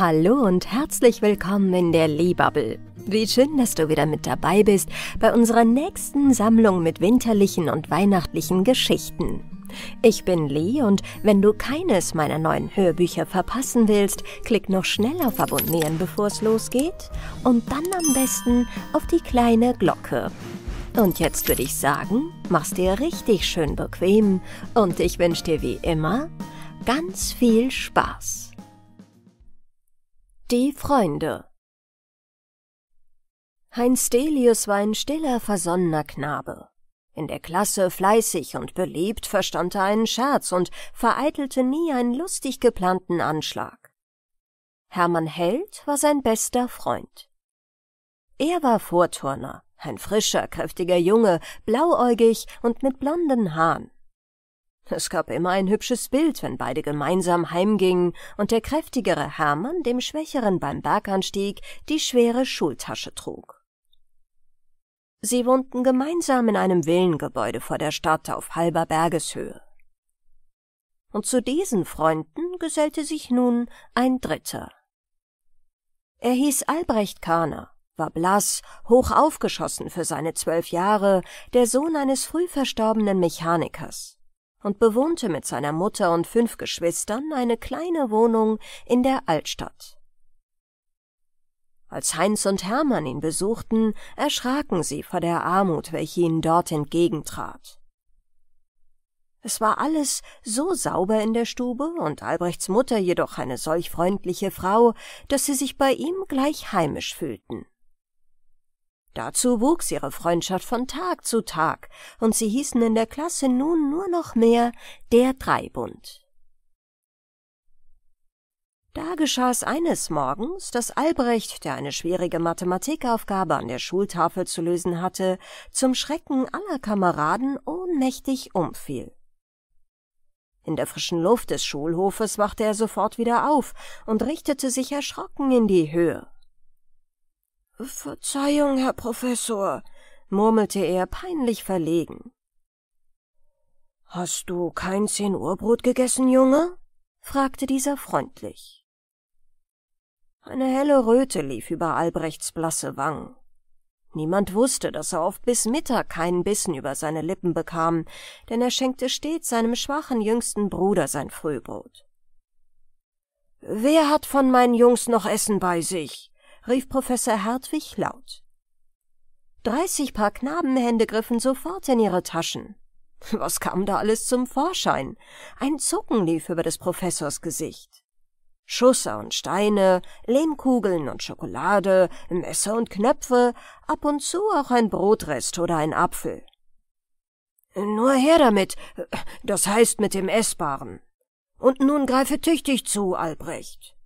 Hallo und herzlich willkommen in der Liebubble. Wie schön, dass du wieder mit dabei bist bei unserer nächsten Sammlung mit winterlichen und weihnachtlichen Geschichten. Ich bin Lee und wenn du keines meiner neuen Hörbücher verpassen willst, klick noch schnell auf Abonnieren, bevor es losgeht und dann am besten auf die kleine Glocke. Und jetzt würde ich sagen, mach's dir richtig schön bequem und ich wünsche dir wie immer ganz viel Spaß. Die Freunde Heinz Delius war ein stiller, versonnener Knabe. In der Klasse fleißig und belebt verstand er einen Scherz und vereitelte nie einen lustig geplanten Anschlag. Hermann Held war sein bester Freund. Er war Vorturner, ein frischer, kräftiger Junge, blauäugig und mit blonden Haaren. Es gab immer ein hübsches Bild, wenn beide gemeinsam heimgingen und der kräftigere Hermann dem Schwächeren beim Berganstieg die schwere Schultasche trug. Sie wohnten gemeinsam in einem Villengebäude vor der Stadt auf halber Bergeshöhe. Und zu diesen Freunden gesellte sich nun ein Dritter. Er hieß Albrecht Kahner, war blass, hoch aufgeschossen für seine zwölf Jahre, der Sohn eines früh verstorbenen Mechanikers und bewohnte mit seiner Mutter und fünf Geschwistern eine kleine Wohnung in der Altstadt. Als Heinz und Hermann ihn besuchten, erschraken sie vor der Armut, welche ihnen dort entgegentrat. Es war alles so sauber in der Stube und Albrechts Mutter jedoch eine solch freundliche Frau, dass sie sich bei ihm gleich heimisch fühlten. Dazu wuchs ihre Freundschaft von Tag zu Tag, und sie hießen in der Klasse nun nur noch mehr der Dreibund. Da geschah es eines Morgens, dass Albrecht, der eine schwierige Mathematikaufgabe an der Schultafel zu lösen hatte, zum Schrecken aller Kameraden ohnmächtig umfiel. In der frischen Luft des Schulhofes wachte er sofort wieder auf und richtete sich erschrocken in die Höhe. Verzeihung, Herr Professor, murmelte er peinlich verlegen. Hast du kein zehn Uhr Brot gegessen, Junge? fragte dieser freundlich. Eine helle Röte lief über Albrechts blasse Wangen. Niemand wusste, dass er oft bis Mittag keinen Bissen über seine Lippen bekam, denn er schenkte stets seinem schwachen jüngsten Bruder sein Frühbrot. Wer hat von meinen Jungs noch Essen bei sich? rief Professor Hertwig laut. Dreißig Paar Knabenhände griffen sofort in ihre Taschen. Was kam da alles zum Vorschein? Ein Zucken lief über des Professors Gesicht. Schusser und Steine, Lehmkugeln und Schokolade, Messer und Knöpfe, ab und zu auch ein Brotrest oder ein Apfel. Nur her damit, das heißt mit dem Essbaren. Und nun greife tüchtig zu, Albrecht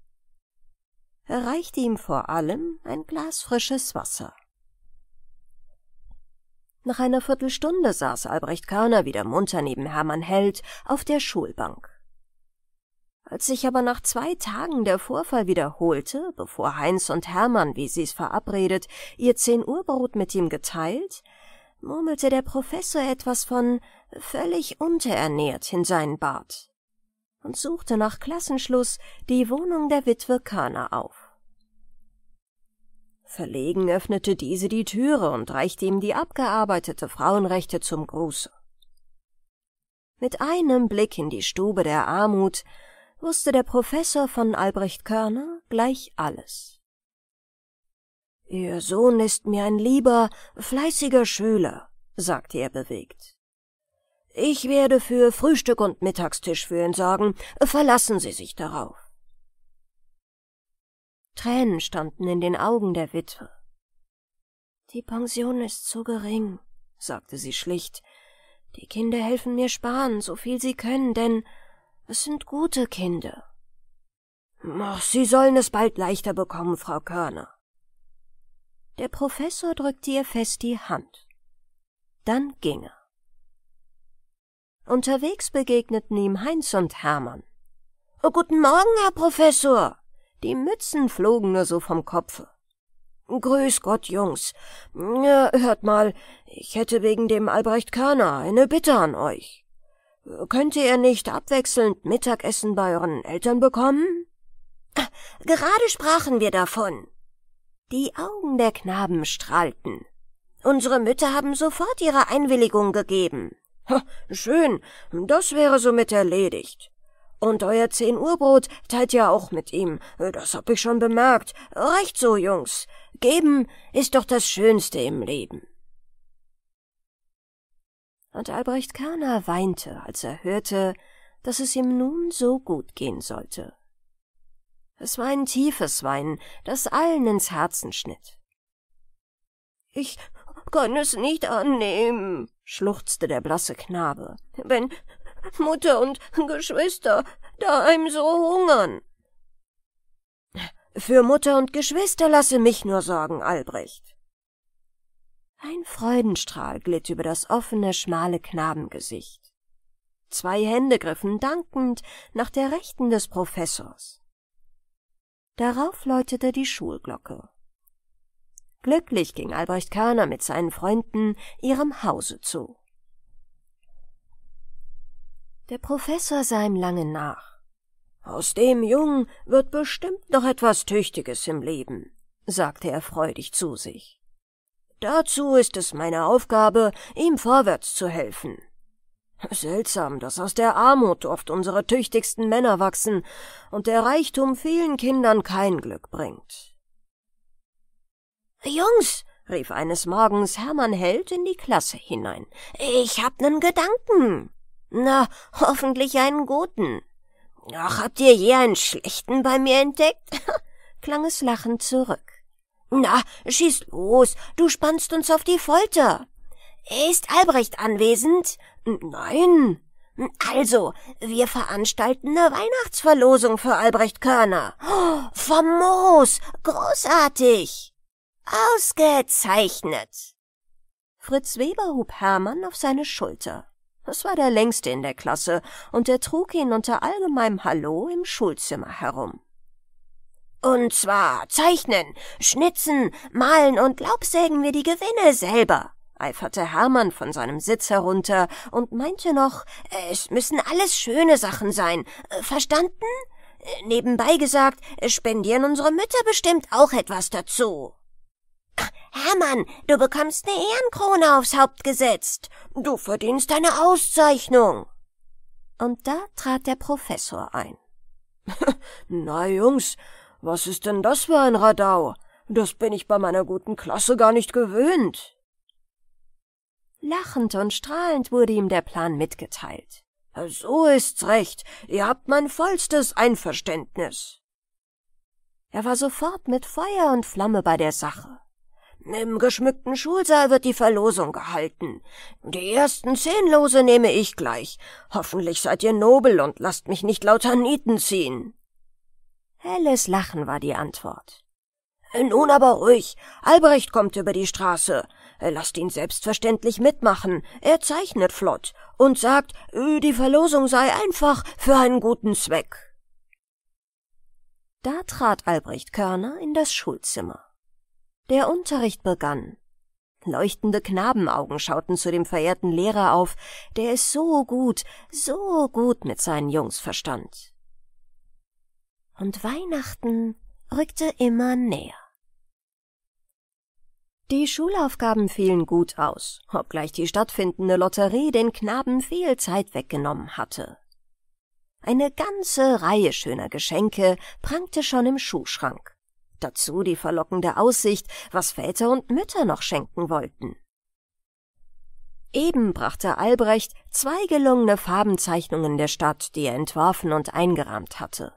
reichte ihm vor allem ein Glas frisches Wasser. Nach einer Viertelstunde saß Albrecht Körner wieder munter neben Hermann Held auf der Schulbank. Als sich aber nach zwei Tagen der Vorfall wiederholte, bevor Heinz und Hermann, wie sie es verabredet, ihr zehn Uhr Brot mit ihm geteilt, murmelte der Professor etwas von völlig unterernährt in seinen Bart und suchte nach Klassenschluss die Wohnung der Witwe Kana auf. Verlegen öffnete diese die Türe und reichte ihm die abgearbeitete Frauenrechte zum Gruße. Mit einem Blick in die Stube der Armut wusste der Professor von Albrecht Körner gleich alles. Ihr Sohn ist mir ein lieber, fleißiger Schüler, sagte er bewegt. Ich werde für Frühstück und Mittagstisch für ihn sorgen. Verlassen Sie sich darauf. Tränen standen in den Augen der Witwe. Die Pension ist zu gering, sagte sie schlicht. Die Kinder helfen mir sparen, so viel sie können, denn es sind gute Kinder. Ach, Sie sollen es bald leichter bekommen, Frau Körner. Der Professor drückte ihr fest die Hand. Dann ging er. Unterwegs begegneten ihm Heinz und Hermann. Oh, guten Morgen, Herr Professor. Die Mützen flogen nur so vom Kopfe. Grüß Gott, Jungs. Ja, hört mal, ich hätte wegen dem Albrecht Körner eine Bitte an euch. Könnte er nicht abwechselnd Mittagessen bei euren Eltern bekommen? Gerade sprachen wir davon. Die Augen der Knaben strahlten. Unsere Mütter haben sofort ihre Einwilligung gegeben. Schön, das wäre somit erledigt. Und euer zehn Uhr Brot teilt ihr auch mit ihm, das hab ich schon bemerkt. Recht so, Jungs. Geben ist doch das Schönste im Leben. Und Albrecht Kerner weinte, als er hörte, dass es ihm nun so gut gehen sollte. Es war ein tiefes Weinen, das allen ins Herzen schnitt. Ich kann es nicht annehmen, schluchzte der blasse Knabe, wenn Mutter und Geschwister daheim so hungern. Für Mutter und Geschwister lasse mich nur sorgen, Albrecht. Ein Freudenstrahl glitt über das offene, schmale Knabengesicht. Zwei Hände griffen dankend nach der rechten des Professors. Darauf läutete die Schulglocke. Glücklich ging Albrecht Körner mit seinen Freunden ihrem Hause zu. Der Professor sah ihm lange nach. Aus dem Jungen wird bestimmt noch etwas Tüchtiges im Leben, sagte er freudig zu sich. Dazu ist es meine Aufgabe, ihm vorwärts zu helfen. Seltsam, dass aus der Armut oft unsere tüchtigsten Männer wachsen und der Reichtum vielen Kindern kein Glück bringt. Jungs, rief eines Morgens Hermann Held in die Klasse hinein, ich hab nen Gedanken. Na, hoffentlich einen guten. Ach, habt ihr je einen schlechten bei mir entdeckt? klang es lachend zurück. Na, schieß los, du spannst uns auf die Folter. Ist Albrecht anwesend? Nein. Also, wir veranstalten eine Weihnachtsverlosung für Albrecht Körner. Oh, famos, großartig. Ausgezeichnet! Fritz Weber hob Hermann auf seine Schulter. Es war der längste in der Klasse, und er trug ihn unter allgemeinem Hallo im Schulzimmer herum. Und zwar zeichnen, schnitzen, malen und laubsägen wir die Gewinne selber, eiferte Hermann von seinem Sitz herunter und meinte noch, es müssen alles schöne Sachen sein, äh, verstanden? Äh, nebenbei gesagt, äh, spendieren unsere Mütter bestimmt auch etwas dazu. Hermann, du bekommst eine Ehrenkrone aufs Haupt gesetzt. Du verdienst eine Auszeichnung. Und da trat der Professor ein. Na, Jungs, was ist denn das für ein Radau? Das bin ich bei meiner guten Klasse gar nicht gewöhnt. Lachend und strahlend wurde ihm der Plan mitgeteilt. So ist's recht. Ihr habt mein vollstes Einverständnis. Er war sofort mit Feuer und Flamme bei der Sache. Im geschmückten Schulsaal wird die Verlosung gehalten. Die ersten zehn Lose nehme ich gleich. Hoffentlich seid ihr nobel und lasst mich nicht lauter Nieten ziehen. Helles Lachen war die Antwort. Nun aber ruhig. Albrecht kommt über die Straße. Lasst ihn selbstverständlich mitmachen. Er zeichnet flott und sagt, die Verlosung sei einfach für einen guten Zweck. Da trat Albrecht Körner in das Schulzimmer. Der Unterricht begann. Leuchtende Knabenaugen schauten zu dem verehrten Lehrer auf, der es so gut, so gut mit seinen Jungs verstand. Und Weihnachten rückte immer näher. Die Schulaufgaben fielen gut aus, obgleich die stattfindende Lotterie den Knaben viel Zeit weggenommen hatte. Eine ganze Reihe schöner Geschenke prangte schon im Schuhschrank dazu die verlockende Aussicht, was Väter und Mütter noch schenken wollten. Eben brachte Albrecht zwei gelungene Farbenzeichnungen der Stadt, die er entworfen und eingerahmt hatte.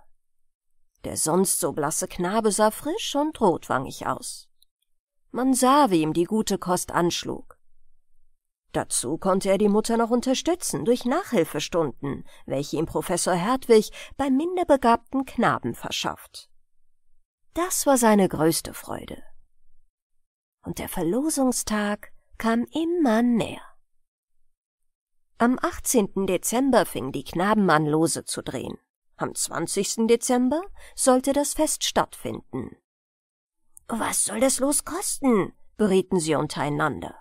Der sonst so blasse Knabe sah frisch und rotwangig aus. Man sah, wie ihm die gute Kost anschlug. Dazu konnte er die Mutter noch unterstützen durch Nachhilfestunden, welche ihm Professor Hertwig beim minderbegabten Knaben verschafft. Das war seine größte Freude. Und der Verlosungstag kam immer näher. Am 18. Dezember fing die Knaben an, Lose zu drehen. Am 20. Dezember sollte das Fest stattfinden. Was soll das Los kosten? berieten sie untereinander.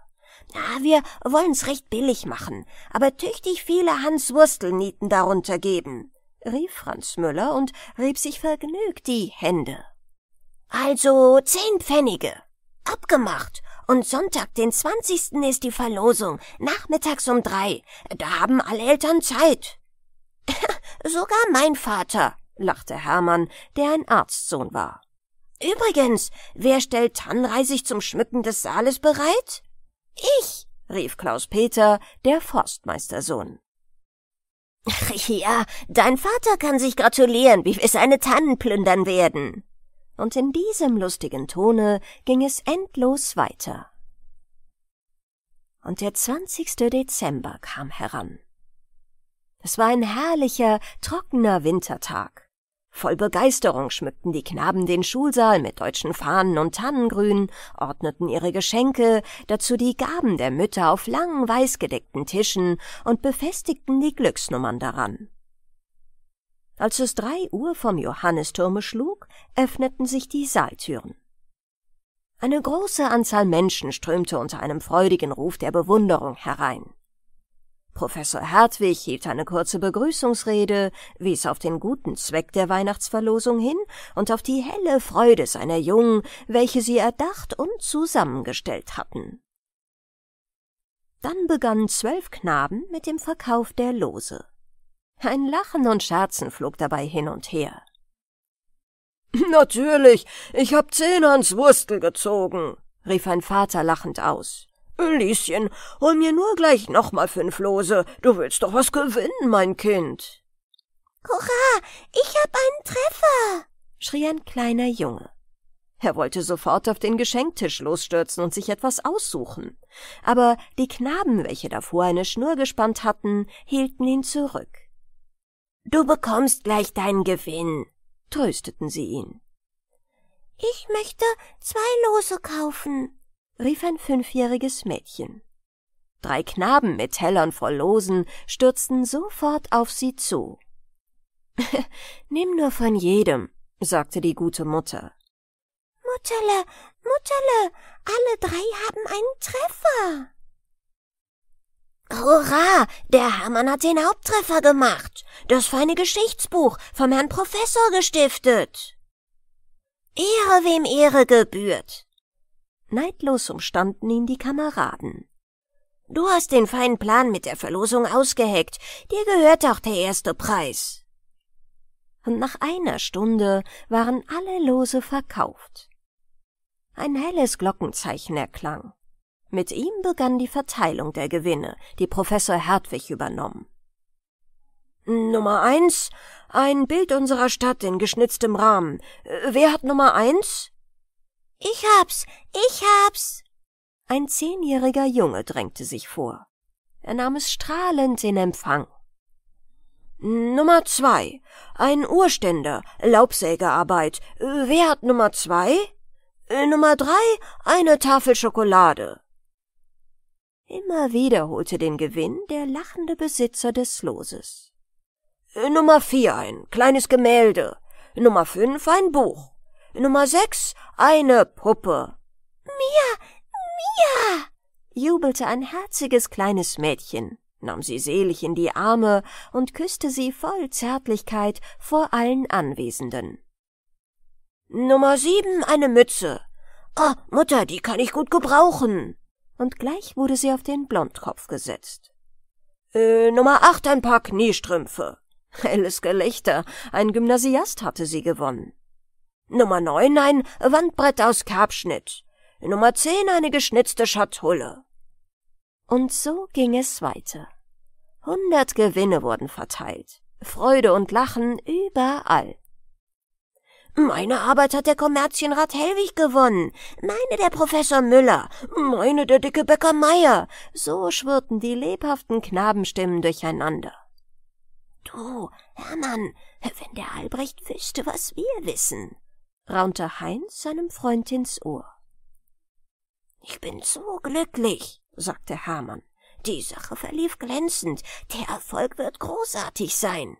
Na, wir wollen's recht billig machen, aber tüchtig viele Hans-Wurstelnieten darunter geben, rief Franz Müller und rieb sich vergnügt die Hände. Also zehn Pfennige. Abgemacht. Und Sonntag, den 20. ist die Verlosung, nachmittags um drei. Da haben alle Eltern Zeit. Sogar mein Vater, lachte Hermann, der ein Arztsohn war. Übrigens, wer stellt Tannreisig zum Schmücken des Saales bereit? Ich, rief Klaus Peter, der Forstmeistersohn. Ach ja, dein Vater kann sich gratulieren, wie wir seine Tannen plündern werden und in diesem lustigen Tone ging es endlos weiter. Und der 20. Dezember kam heran. Es war ein herrlicher, trockener Wintertag. Voll Begeisterung schmückten die Knaben den Schulsaal mit deutschen Fahnen und Tannengrün, ordneten ihre Geschenke, dazu die Gaben der Mütter auf langen, weißgedeckten Tischen und befestigten die Glücksnummern daran. Als es drei Uhr vom Johannisturme schlug, öffneten sich die Saaltüren. Eine große Anzahl Menschen strömte unter einem freudigen Ruf der Bewunderung herein. Professor Hertwig hielt eine kurze Begrüßungsrede, wies auf den guten Zweck der Weihnachtsverlosung hin und auf die helle Freude seiner Jungen, welche sie erdacht und zusammengestellt hatten. Dann begannen zwölf Knaben mit dem Verkauf der Lose. Ein Lachen und Scherzen flog dabei hin und her. Natürlich, ich hab zehn ans Wurstel gezogen, rief ein Vater lachend aus. Lieschen, hol mir nur gleich nochmal fünf Lose, du willst doch was gewinnen, mein Kind. Hurra, ich hab einen Treffer, schrie ein kleiner Junge. Er wollte sofort auf den Geschenktisch losstürzen und sich etwas aussuchen. Aber die Knaben, welche davor eine Schnur gespannt hatten, hielten ihn zurück. Du bekommst gleich deinen Gewinn, trösteten sie ihn. Ich möchte zwei Lose kaufen, rief ein fünfjähriges Mädchen. Drei Knaben mit Tellern voll Losen stürzten sofort auf sie zu. Nimm nur von jedem, sagte die gute Mutter. Mutterle, Mutterle, alle drei haben einen Treffer. Hurra! Der Hermann hat den Haupttreffer gemacht. Das feine Geschichtsbuch vom Herrn Professor gestiftet. Ehre, wem Ehre gebührt. Neidlos umstanden ihn die Kameraden. Du hast den feinen Plan mit der Verlosung ausgeheckt. Dir gehört auch der erste Preis. Und nach einer Stunde waren alle Lose verkauft. Ein helles Glockenzeichen erklang. Mit ihm begann die Verteilung der Gewinne, die Professor Hertwig übernommen. Nummer eins, ein Bild unserer Stadt in geschnitztem Rahmen. Äh, wer hat Nummer eins? Ich hab's, ich hab's. Ein zehnjähriger Junge drängte sich vor. Er nahm es strahlend in Empfang. Nummer zwei, ein Urständer, Laubsägearbeit. Äh, wer hat Nummer zwei? Äh, Nummer drei, eine Tafel Schokolade. Immer wieder holte den Gewinn der lachende Besitzer des Loses. Äh, Nummer vier ein kleines Gemälde, Nummer fünf ein Buch, Nummer sechs eine Puppe. Mia, Mia! jubelte ein herziges kleines Mädchen, nahm sie selig in die Arme und küsste sie voll Zärtlichkeit vor allen Anwesenden. Nummer sieben eine Mütze. Ah, oh, Mutter, die kann ich gut gebrauchen und gleich wurde sie auf den Blondkopf gesetzt. Äh, Nummer acht ein paar Kniestrümpfe. Helles Gelächter, ein Gymnasiast hatte sie gewonnen. Nummer neun ein Wandbrett aus Kerbschnitt. Nummer zehn eine geschnitzte Schatulle. Und so ging es weiter. Hundert Gewinne wurden verteilt. Freude und Lachen überall. Meine Arbeit hat der Kommerzienrat Hellwig gewonnen, meine der Professor Müller, meine der dicke Bäcker Meier. So schwirrten die lebhaften Knabenstimmen durcheinander. Du, Hermann, wenn der Albrecht wüsste, was wir wissen, raunte Heinz seinem Freund ins Ohr. Ich bin so glücklich, sagte Hermann. Die Sache verlief glänzend. Der Erfolg wird großartig sein.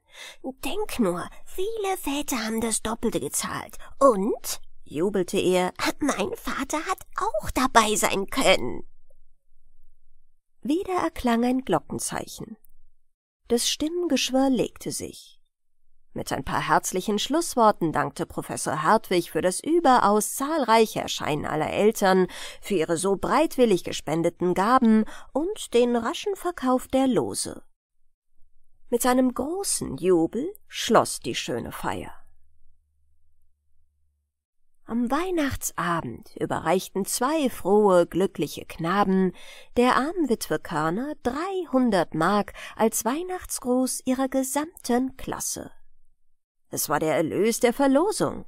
Denk nur, viele Väter haben das Doppelte gezahlt. Und, jubelte er, mein Vater hat auch dabei sein können. Wieder erklang ein Glockenzeichen. Das Stimmengeschwör legte sich. Mit ein paar herzlichen Schlussworten dankte Professor Hartwig für das überaus zahlreiche Erscheinen aller Eltern, für ihre so breitwillig gespendeten Gaben und den raschen Verkauf der Lose. Mit einem großen Jubel schloss die schöne Feier. Am Weihnachtsabend überreichten zwei frohe, glückliche Knaben der armen Witwe Körner 300 Mark als Weihnachtsgruß ihrer gesamten Klasse. Es war der Erlös der Verlosung.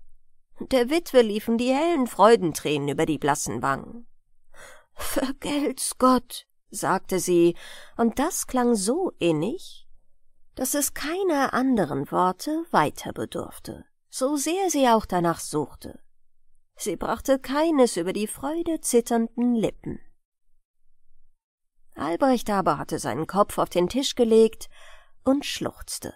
Der Witwe liefen die hellen Freudentränen über die blassen Wangen. Vergelt's Gott, sagte sie, und das klang so innig, dass es keiner anderen Worte weiter bedurfte, so sehr sie auch danach suchte. Sie brachte keines über die Freude zitternden Lippen. Albrecht aber hatte seinen Kopf auf den Tisch gelegt und schluchzte.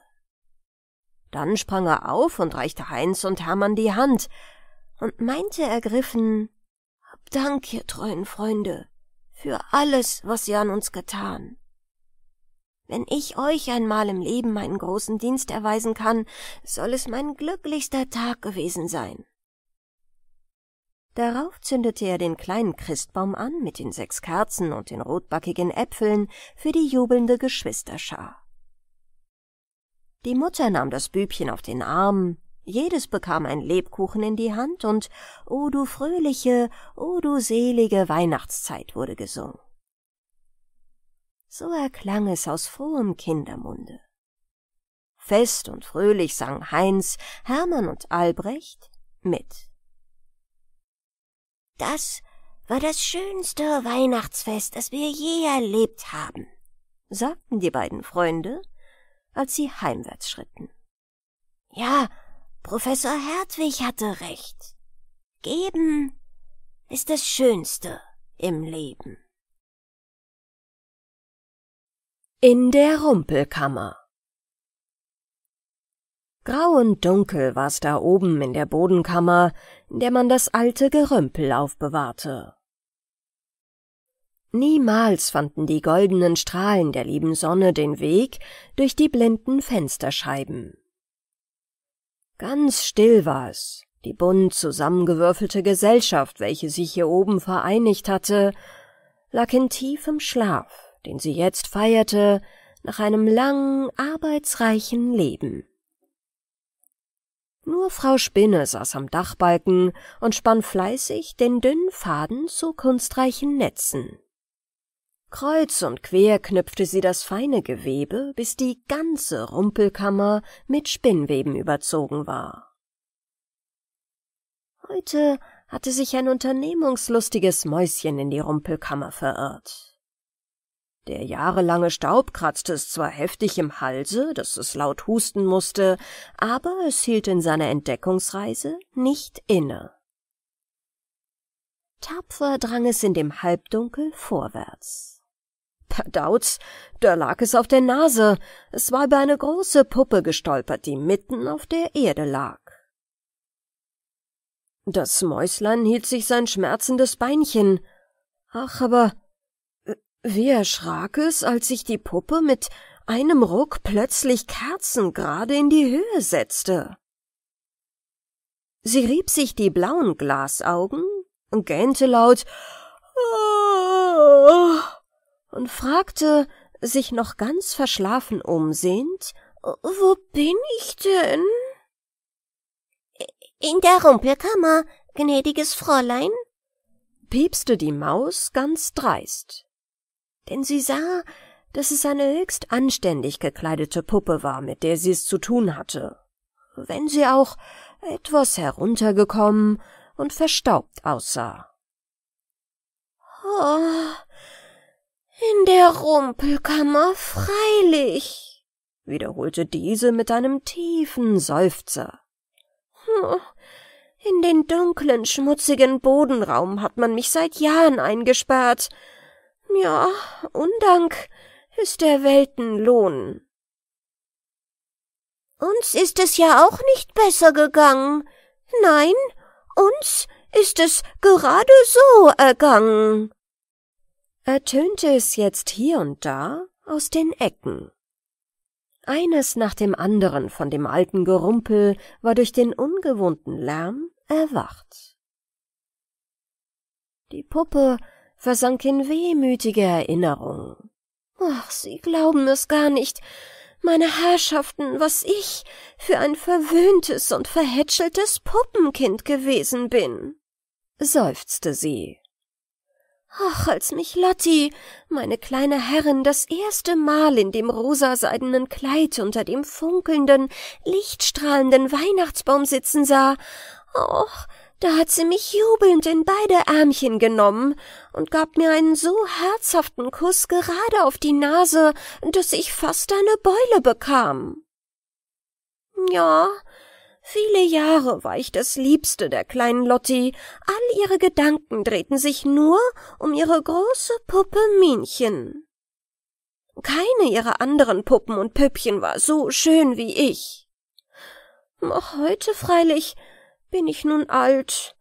Dann sprang er auf und reichte Heinz und Hermann die Hand und meinte ergriffen, Hab Dank, ihr treuen Freunde, für alles, was ihr an uns getan. Wenn ich euch einmal im Leben meinen großen Dienst erweisen kann, soll es mein glücklichster Tag gewesen sein. Darauf zündete er den kleinen Christbaum an mit den sechs Kerzen und den rotbackigen Äpfeln für die jubelnde Geschwisterschar. Die Mutter nahm das Bübchen auf den Arm, jedes bekam ein Lebkuchen in die Hand und O oh, du fröhliche, O oh, du selige Weihnachtszeit wurde gesungen. So erklang es aus frohem Kindermunde. Fest und fröhlich sang Heinz, Hermann und Albrecht mit. Das war das schönste Weihnachtsfest, das wir je erlebt haben, sagten die beiden Freunde als sie heimwärts schritten. Ja, Professor Hertwig hatte recht. Geben ist das Schönste im Leben. In der Rumpelkammer Grau und dunkel war's da oben in der Bodenkammer, in der man das alte Gerümpel aufbewahrte. Niemals fanden die goldenen Strahlen der lieben Sonne den Weg durch die blinden Fensterscheiben. Ganz still war es, die bunt zusammengewürfelte Gesellschaft, welche sich hier oben vereinigt hatte, lag in tiefem Schlaf, den sie jetzt feierte, nach einem langen, arbeitsreichen Leben. Nur Frau Spinne saß am Dachbalken und spann fleißig den dünnen Faden zu kunstreichen Netzen. Kreuz und quer knüpfte sie das feine Gewebe, bis die ganze Rumpelkammer mit Spinnweben überzogen war. Heute hatte sich ein unternehmungslustiges Mäuschen in die Rumpelkammer verirrt. Der jahrelange Staub kratzte es zwar heftig im Halse, dass es laut husten musste, aber es hielt in seiner Entdeckungsreise nicht inne. Tapfer drang es in dem Halbdunkel vorwärts. Verdauts, da lag es auf der Nase. Es war über eine große Puppe gestolpert, die mitten auf der Erde lag. Das Mäuslein hielt sich sein schmerzendes Beinchen. Ach, aber äh, wie erschrak es, als sich die Puppe mit einem Ruck plötzlich kerzengerade in die Höhe setzte. Sie rieb sich die blauen Glasaugen und gähnte laut, oh! und fragte, sich noch ganz verschlafen umsehend, »Wo bin ich denn?« »In der Rumpelkammer, gnädiges Fräulein«, piepste die Maus ganz dreist. Denn sie sah, dass es eine höchst anständig gekleidete Puppe war, mit der sie es zu tun hatte, wenn sie auch etwas heruntergekommen und verstaubt aussah. »Oh, in der Rumpelkammer freilich, wiederholte diese mit einem tiefen Seufzer. Hm, in den dunklen, schmutzigen Bodenraum hat man mich seit Jahren eingesperrt. Ja, Undank ist der Welten Lohn. Uns ist es ja auch nicht besser gegangen. Nein, uns ist es gerade so ergangen, ertönte es jetzt hier und da aus den Ecken. Eines nach dem anderen von dem alten Gerumpel war durch den ungewohnten Lärm erwacht. Die Puppe versank in wehmütige Erinnerung. Ach, Sie glauben es gar nicht, meine Herrschaften, was ich für ein verwöhntes und verhätscheltes Puppenkind gewesen bin, seufzte sie Ach, als mich Lotti, meine kleine Herrin, das erste Mal in dem rosaseidenen Kleid unter dem funkelnden, lichtstrahlenden Weihnachtsbaum sitzen sah, och, da hat sie mich jubelnd in beide Ärmchen genommen und gab mir einen so herzhaften Kuss gerade auf die Nase, dass ich fast eine Beule bekam. Ja, Viele Jahre war ich das Liebste der kleinen Lotti. All ihre Gedanken drehten sich nur um ihre große Puppe Minchen. Keine ihrer anderen Puppen und Püppchen war so schön wie ich. Noch heute freilich bin ich nun alt.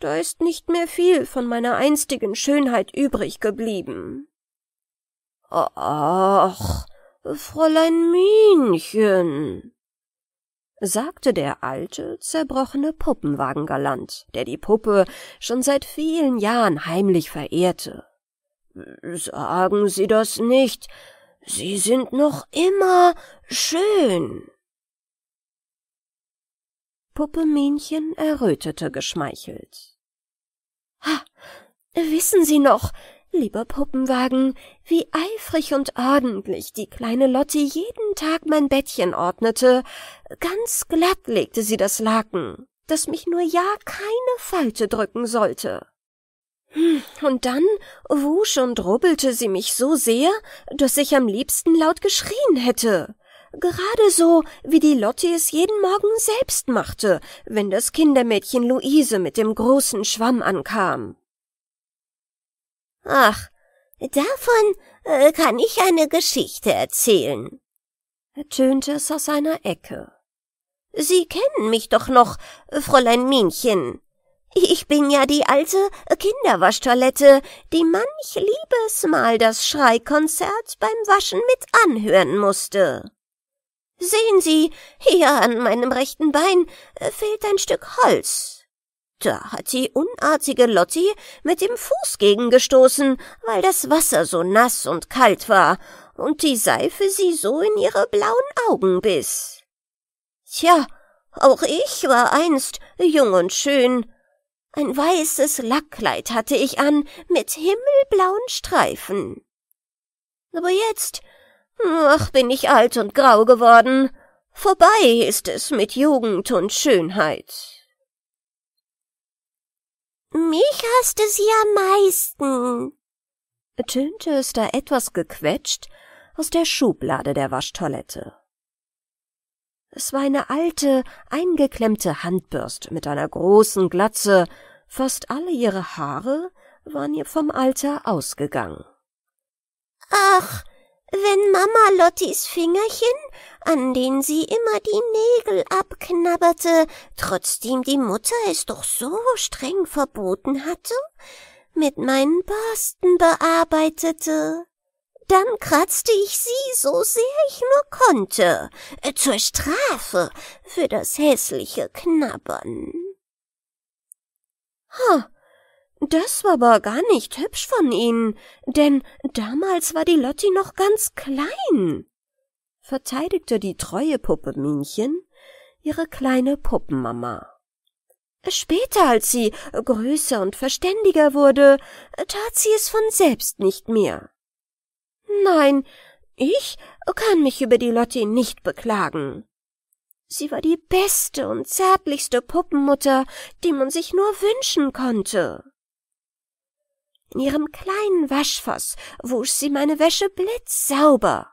Da ist nicht mehr viel von meiner einstigen Schönheit übrig geblieben. Ach, Fräulein Minchen, sagte der alte, zerbrochene Puppenwagen galant, der die Puppe schon seit vielen Jahren heimlich verehrte. Sagen Sie das nicht, Sie sind noch immer schön. Puppemähnchen errötete geschmeichelt. Ha, wissen Sie noch, Lieber Puppenwagen, wie eifrig und ordentlich die kleine Lotti jeden Tag mein Bettchen ordnete, ganz glatt legte sie das Laken, dass mich nur ja keine Falte drücken sollte. Hm, und dann wusch und rubbelte sie mich so sehr, dass ich am liebsten laut geschrien hätte. Gerade so, wie die Lotti es jeden Morgen selbst machte, wenn das Kindermädchen Luise mit dem großen Schwamm ankam. Ach, davon äh, kann ich eine Geschichte erzählen, tönte es aus einer Ecke. Sie kennen mich doch noch, Fräulein Minchen. Ich bin ja die alte Kinderwaschtoilette, die manch liebes Mal das Schreikonzert beim Waschen mit anhören musste. Sehen Sie, hier an meinem rechten Bein äh, fehlt ein Stück Holz. Da hat die unartige Lotti mit dem Fuß gegengestoßen, weil das Wasser so nass und kalt war und die Seife sie so in ihre blauen Augen biss. Tja, auch ich war einst jung und schön. Ein weißes Lackkleid hatte ich an mit himmelblauen Streifen. Aber jetzt, ach, bin ich alt und grau geworden. Vorbei ist es mit Jugend und Schönheit. Mich hasst es ja am meisten, tönte es da etwas gequetscht aus der Schublade der Waschtoilette. Es war eine alte, eingeklemmte Handbürste mit einer großen Glatze, fast alle ihre Haare waren ihr vom Alter ausgegangen. Ach, wenn Mama Lottis Fingerchen, an denen sie immer die Nägel abknabberte, trotzdem die Mutter es doch so streng verboten hatte, mit meinen Borsten bearbeitete. Dann kratzte ich sie so sehr ich nur konnte, äh, zur Strafe für das hässliche Knabbern. Ha, das war aber gar nicht hübsch von Ihnen, denn damals war die Lotti noch ganz klein, verteidigte die treue Puppe Minchen ihre kleine Puppenmama. Später, als sie größer und verständiger wurde, tat sie es von selbst nicht mehr. Nein, ich kann mich über die Lotti nicht beklagen. Sie war die beste und zärtlichste Puppenmutter, die man sich nur wünschen konnte. In ihrem kleinen Waschfass wusch sie meine Wäsche blitzsauber.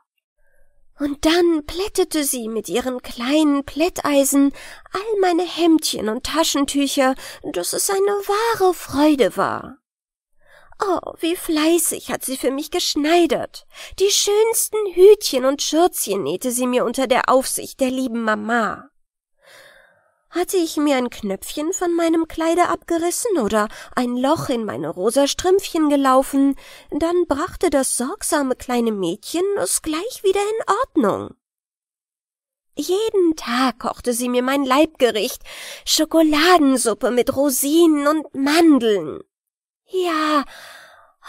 Und dann plättete sie mit ihren kleinen Plätteisen all meine Hemdchen und Taschentücher, dass es eine wahre Freude war. Oh, wie fleißig hat sie für mich geschneidert. Die schönsten Hütchen und Schürzchen nähte sie mir unter der Aufsicht der lieben Mama. Hatte ich mir ein Knöpfchen von meinem Kleide abgerissen oder ein Loch in meine rosa Strümpfchen gelaufen, dann brachte das sorgsame kleine Mädchen es gleich wieder in Ordnung. Jeden Tag kochte sie mir mein Leibgericht, Schokoladensuppe mit Rosinen und Mandeln. Ja,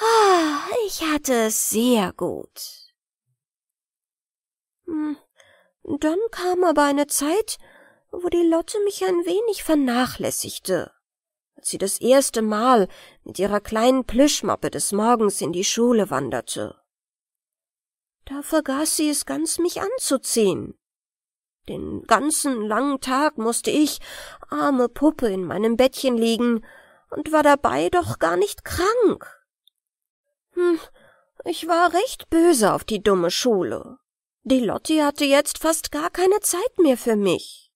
oh, ich hatte es sehr gut. Hm, dann kam aber eine Zeit, wo die Lotte mich ein wenig vernachlässigte. Als sie das erste Mal mit ihrer kleinen Plüschmappe des Morgens in die Schule wanderte. Da vergaß sie es ganz, mich anzuziehen. Den ganzen langen Tag musste ich, arme Puppe, in meinem Bettchen liegen und war dabei doch gar nicht krank. Hm, ich war recht böse auf die dumme Schule. Die Lotti hatte jetzt fast gar keine Zeit mehr für mich.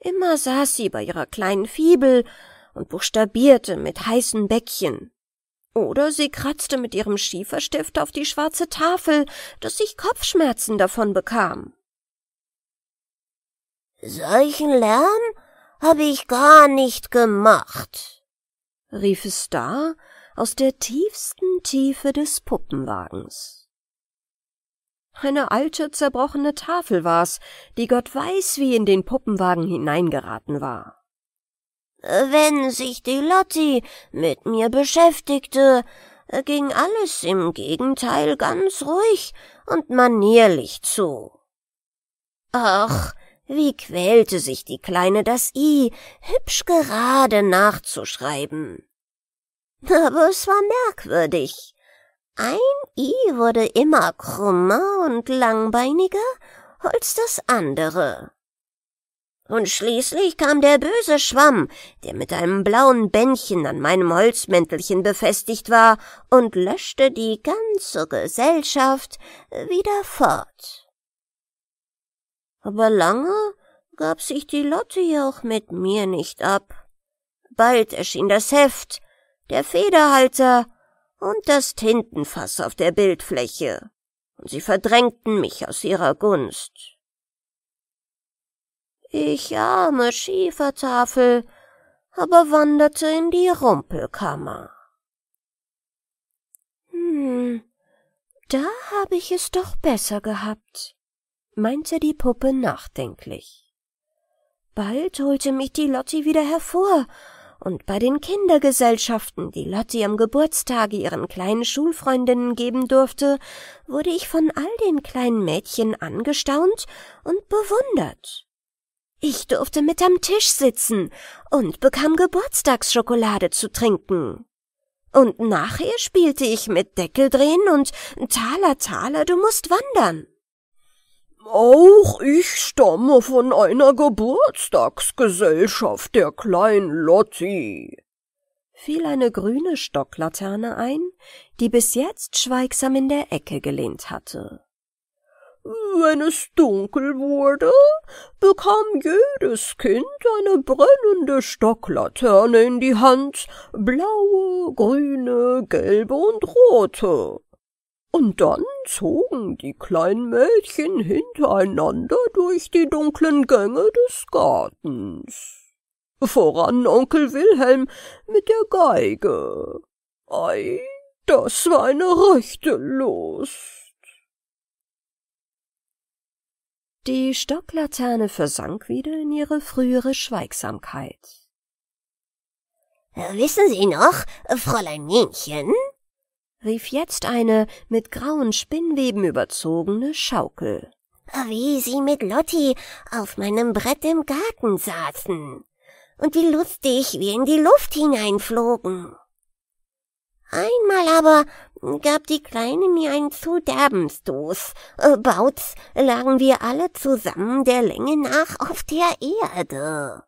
Immer saß sie bei ihrer kleinen Fibel und buchstabierte mit heißen Bäckchen. Oder sie kratzte mit ihrem Schieferstift auf die schwarze Tafel, dass ich Kopfschmerzen davon bekam. Solchen Lärm habe ich gar nicht gemacht, rief es da aus der tiefsten Tiefe des Puppenwagens. Eine alte, zerbrochene Tafel war's, die Gott weiß wie in den Puppenwagen hineingeraten war. Wenn sich die Lotti mit mir beschäftigte, ging alles im Gegenteil ganz ruhig und manierlich zu. Ach, wie quälte sich die Kleine das I, hübsch gerade nachzuschreiben. Aber es war merkwürdig. Ein I wurde immer krummer und langbeiniger als das andere. Und schließlich kam der böse Schwamm, der mit einem blauen Bändchen an meinem Holzmäntelchen befestigt war, und löschte die ganze Gesellschaft wieder fort. Aber lange gab sich die Lotte ja auch mit mir nicht ab. Bald erschien das Heft, der Federhalter und das Tintenfass auf der Bildfläche, und sie verdrängten mich aus ihrer Gunst. Ich arme Schiefertafel, aber wanderte in die Rumpelkammer. Hm, da habe ich es doch besser gehabt, meinte die Puppe nachdenklich. Bald holte mich die Lotti wieder hervor und bei den Kindergesellschaften, die Lotti am Geburtstage ihren kleinen Schulfreundinnen geben durfte, wurde ich von all den kleinen Mädchen angestaunt und bewundert. Ich durfte mit am Tisch sitzen und bekam Geburtstagsschokolade zu trinken. Und nachher spielte ich mit Deckeldrehen und Taler, Taler, du musst wandern. Auch ich stamme von einer Geburtstagsgesellschaft der kleinen Lotti, fiel eine grüne Stocklaterne ein, die bis jetzt schweigsam in der Ecke gelehnt hatte. Wenn es dunkel wurde, bekam jedes Kind eine brennende Stocklaterne in die Hand, blaue, grüne, gelbe und rote und dann zogen die kleinen Mädchen hintereinander durch die dunklen Gänge des Gartens. Voran Onkel Wilhelm mit der Geige. Ei, das war eine rechte Lust. Die Stocklaterne versank wieder in ihre frühere Schweigsamkeit. Wissen Sie noch, Fräulein Minchen? rief jetzt eine mit grauen Spinnweben überzogene Schaukel. Wie sie mit Lotti auf meinem Brett im Garten saßen und wie lustig wir in die Luft hineinflogen. Einmal aber gab die Kleine mir einen zu derben Stoß. Bautz lagen wir alle zusammen der Länge nach auf der Erde.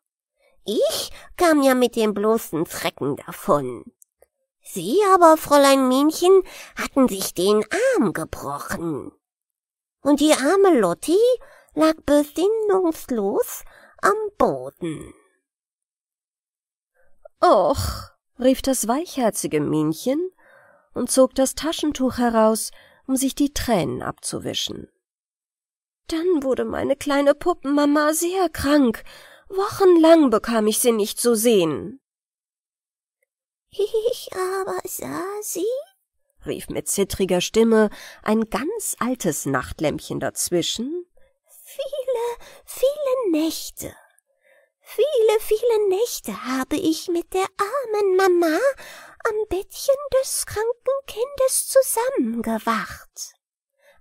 Ich kam ja mit dem bloßen Schrecken davon. Sie aber, Fräulein Minchen, hatten sich den Arm gebrochen. Und die arme Lotti lag besinnungslos am Boden. Och, rief das weichherzige Minchen und zog das Taschentuch heraus, um sich die Tränen abzuwischen. Dann wurde meine kleine Puppenmama sehr krank. Wochenlang bekam ich sie nicht zu sehen. Ich aber sah sie, rief mit zittriger Stimme ein ganz altes Nachtlämpchen dazwischen, viele, viele Nächte. Viele, viele Nächte habe ich mit der armen Mama am Bettchen des kranken Kindes zusammengewacht.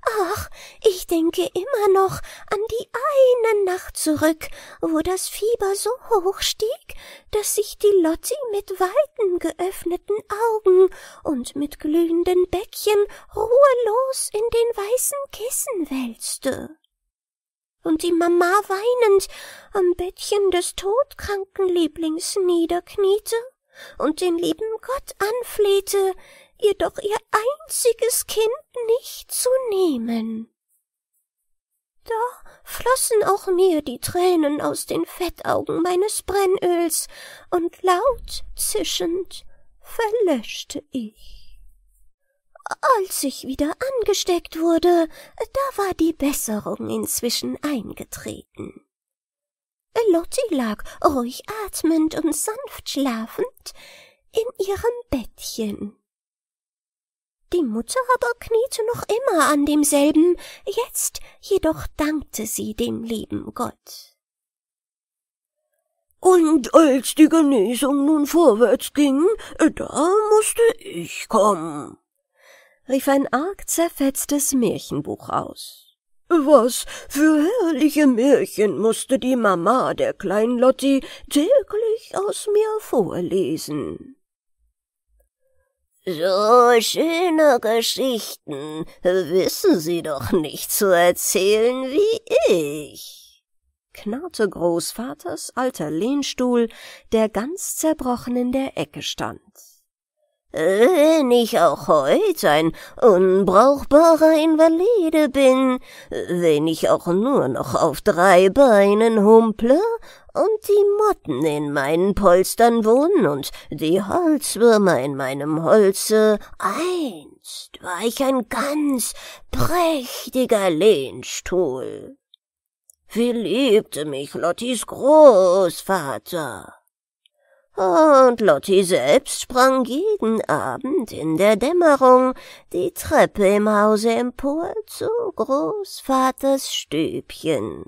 Ach, ich denke immer noch an die eine Nacht zurück, wo das Fieber so hoch stieg, dass sich die Lotti mit weiten geöffneten Augen und mit glühenden Bäckchen ruhelos in den weißen Kissen wälzte. Und die Mama weinend am Bettchen des todkranken Lieblings niederkniete und den lieben Gott anflehte, ihr doch ihr einziges Kind nicht zu nehmen. Da flossen auch mir die Tränen aus den Fettaugen meines Brennöls, und laut zischend verlöschte ich. Als ich wieder angesteckt wurde, da war die Besserung inzwischen eingetreten. Lotti lag ruhig atmend und sanft schlafend in ihrem Bettchen. Die Mutter aber kniete noch immer an demselben, jetzt jedoch dankte sie dem lieben Gott. Und als die Genesung nun vorwärts ging, da mußte ich kommen, rief ein arg zerfetztes Märchenbuch aus. Was für herrliche Märchen mußte die Mama der kleinen Lotti täglich aus mir vorlesen. So schöne Geschichten wissen Sie doch nicht zu erzählen wie ich, knarrte Großvaters alter Lehnstuhl, der ganz zerbrochen in der Ecke stand. Wenn äh, ich auch heut ein unbrauchbarer Invalide bin, wenn ich auch nur noch auf drei Beinen humple und die Motten in meinen Polstern wohnen und die Holzwürmer in meinem Holze, einst war ich ein ganz prächtiger Lehnstuhl. Wie liebte mich Lottis Großvater! und Lotti selbst sprang jeden Abend in der Dämmerung die Treppe im Hause empor zu Großvaters Stübchen.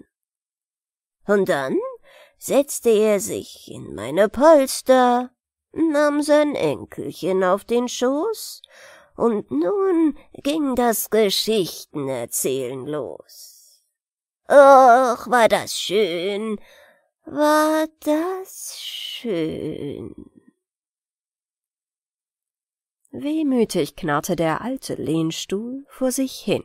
Und dann setzte er sich in meine Polster, nahm sein Enkelchen auf den Schoß, und nun ging das Geschichtenerzählen los. Och, war das schön, war das schön. Wehmütig knarrte der alte Lehnstuhl vor sich hin.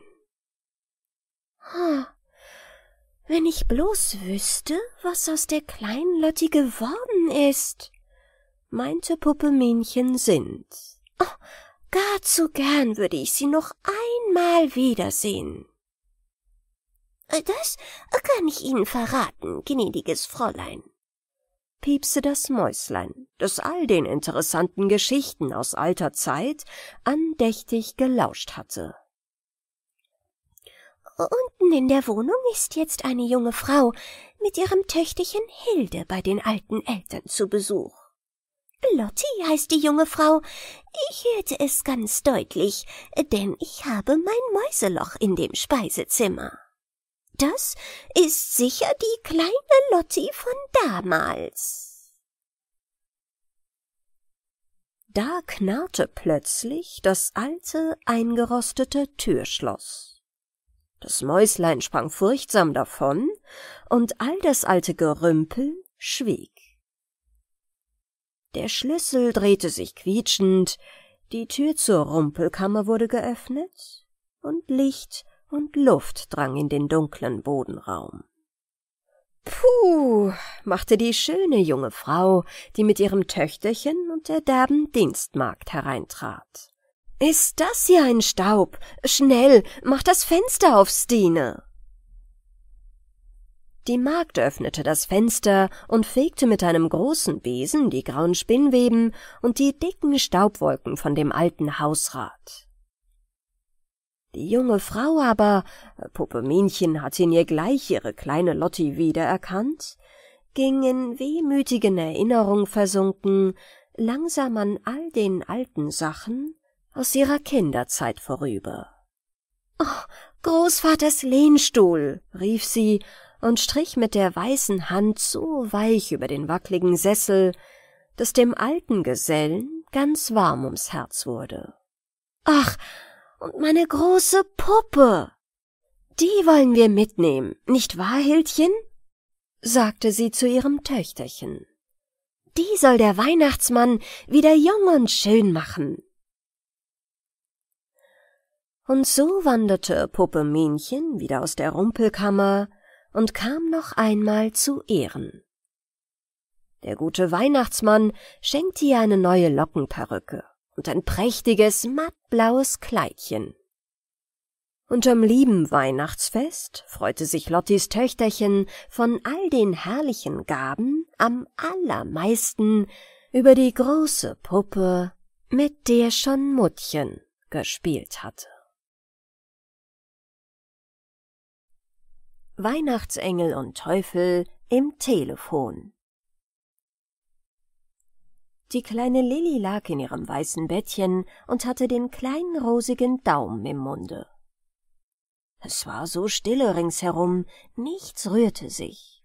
wenn ich bloß wüsste, was aus der kleinen Lotti geworden ist, meinte Puppe Männchen Sind. Oh, gar zu gern würde ich sie noch einmal wiedersehen. Äh, das äh, kann ich Ihnen verraten, gnädiges Fräulein, piepste das Mäuslein, das all den interessanten Geschichten aus alter Zeit andächtig gelauscht hatte. Unten in der Wohnung ist jetzt eine junge Frau mit ihrem Töchterchen Hilde bei den alten Eltern zu Besuch. Lotti heißt die junge Frau. Ich hörte es ganz deutlich, denn ich habe mein Mäuseloch in dem Speisezimmer. Das ist sicher die kleine Lotti von damals. Da knarrte plötzlich das alte, eingerostete Türschloss. Das Mäuslein sprang furchtsam davon, und all das alte Gerümpel schwieg. Der Schlüssel drehte sich quietschend, die Tür zur Rumpelkammer wurde geöffnet, und Licht und Luft drang in den dunklen Bodenraum. Puh, machte die schöne junge Frau, die mit ihrem Töchterchen und der derben Dienstmagd hereintrat. Ist das hier ein Staub? Schnell, mach das Fenster auf, Stine! Die Magd öffnete das Fenster und fegte mit einem großen Besen die grauen Spinnweben und die dicken Staubwolken von dem alten Hausrat. Die junge Frau aber, Puppe Minchen hatte in ihr gleich ihre kleine Lotti wiedererkannt, ging in wehmütigen Erinnerung versunken, langsam an all den alten Sachen aus ihrer Kinderzeit vorüber. Oh, Großvaters Lehnstuhl, rief sie und strich mit der weißen Hand so weich über den wackligen Sessel, dass dem alten Gesellen ganz warm ums Herz wurde. Ach, und meine große Puppe. Die wollen wir mitnehmen, nicht wahr, Hildchen? sagte sie zu ihrem Töchterchen. Die soll der Weihnachtsmann wieder jung und schön machen. Und so wanderte Puppe Mienchen wieder aus der Rumpelkammer und kam noch einmal zu Ehren. Der gute Weihnachtsmann schenkte ihr eine neue Lockenperücke und ein prächtiges mattblaues Kleidchen. Unterm lieben Weihnachtsfest freute sich Lottis Töchterchen von all den herrlichen Gaben am allermeisten über die große Puppe, mit der schon Muttchen gespielt hatte. Weihnachtsengel und Teufel im Telefon die kleine Lilli lag in ihrem weißen Bettchen und hatte den kleinen rosigen Daumen im Munde. Es war so stille ringsherum, nichts rührte sich.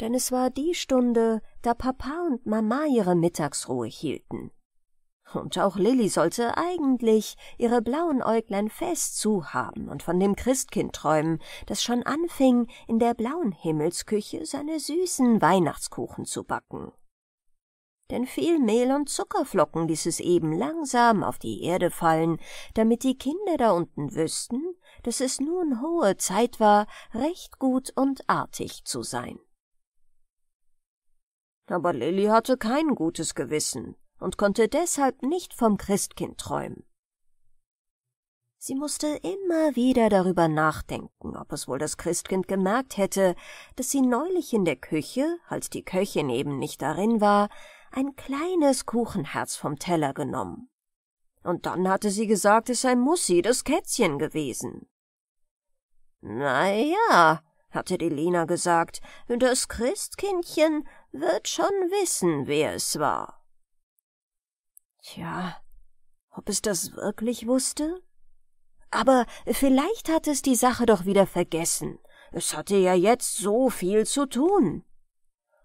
Denn es war die Stunde, da Papa und Mama ihre Mittagsruhe hielten. Und auch Lilli sollte eigentlich ihre blauen Äuglein fest zuhaben und von dem Christkind träumen, das schon anfing, in der blauen Himmelsküche seine süßen Weihnachtskuchen zu backen denn viel Mehl und Zuckerflocken ließ es eben langsam auf die Erde fallen, damit die Kinder da unten wüssten, dass es nun hohe Zeit war, recht gut und artig zu sein. Aber Lilli hatte kein gutes Gewissen und konnte deshalb nicht vom Christkind träumen. Sie musste immer wieder darüber nachdenken, ob es wohl das Christkind gemerkt hätte, dass sie neulich in der Küche, als die Köchin eben nicht darin war, ein kleines Kuchenherz vom Teller genommen. Und dann hatte sie gesagt, es sei Mussi, das Kätzchen, gewesen. Na ja, hatte die Lina gesagt, das Christkindchen wird schon wissen, wer es war. Tja, ob es das wirklich wusste? Aber vielleicht hat es die Sache doch wieder vergessen. Es hatte ja jetzt so viel zu tun.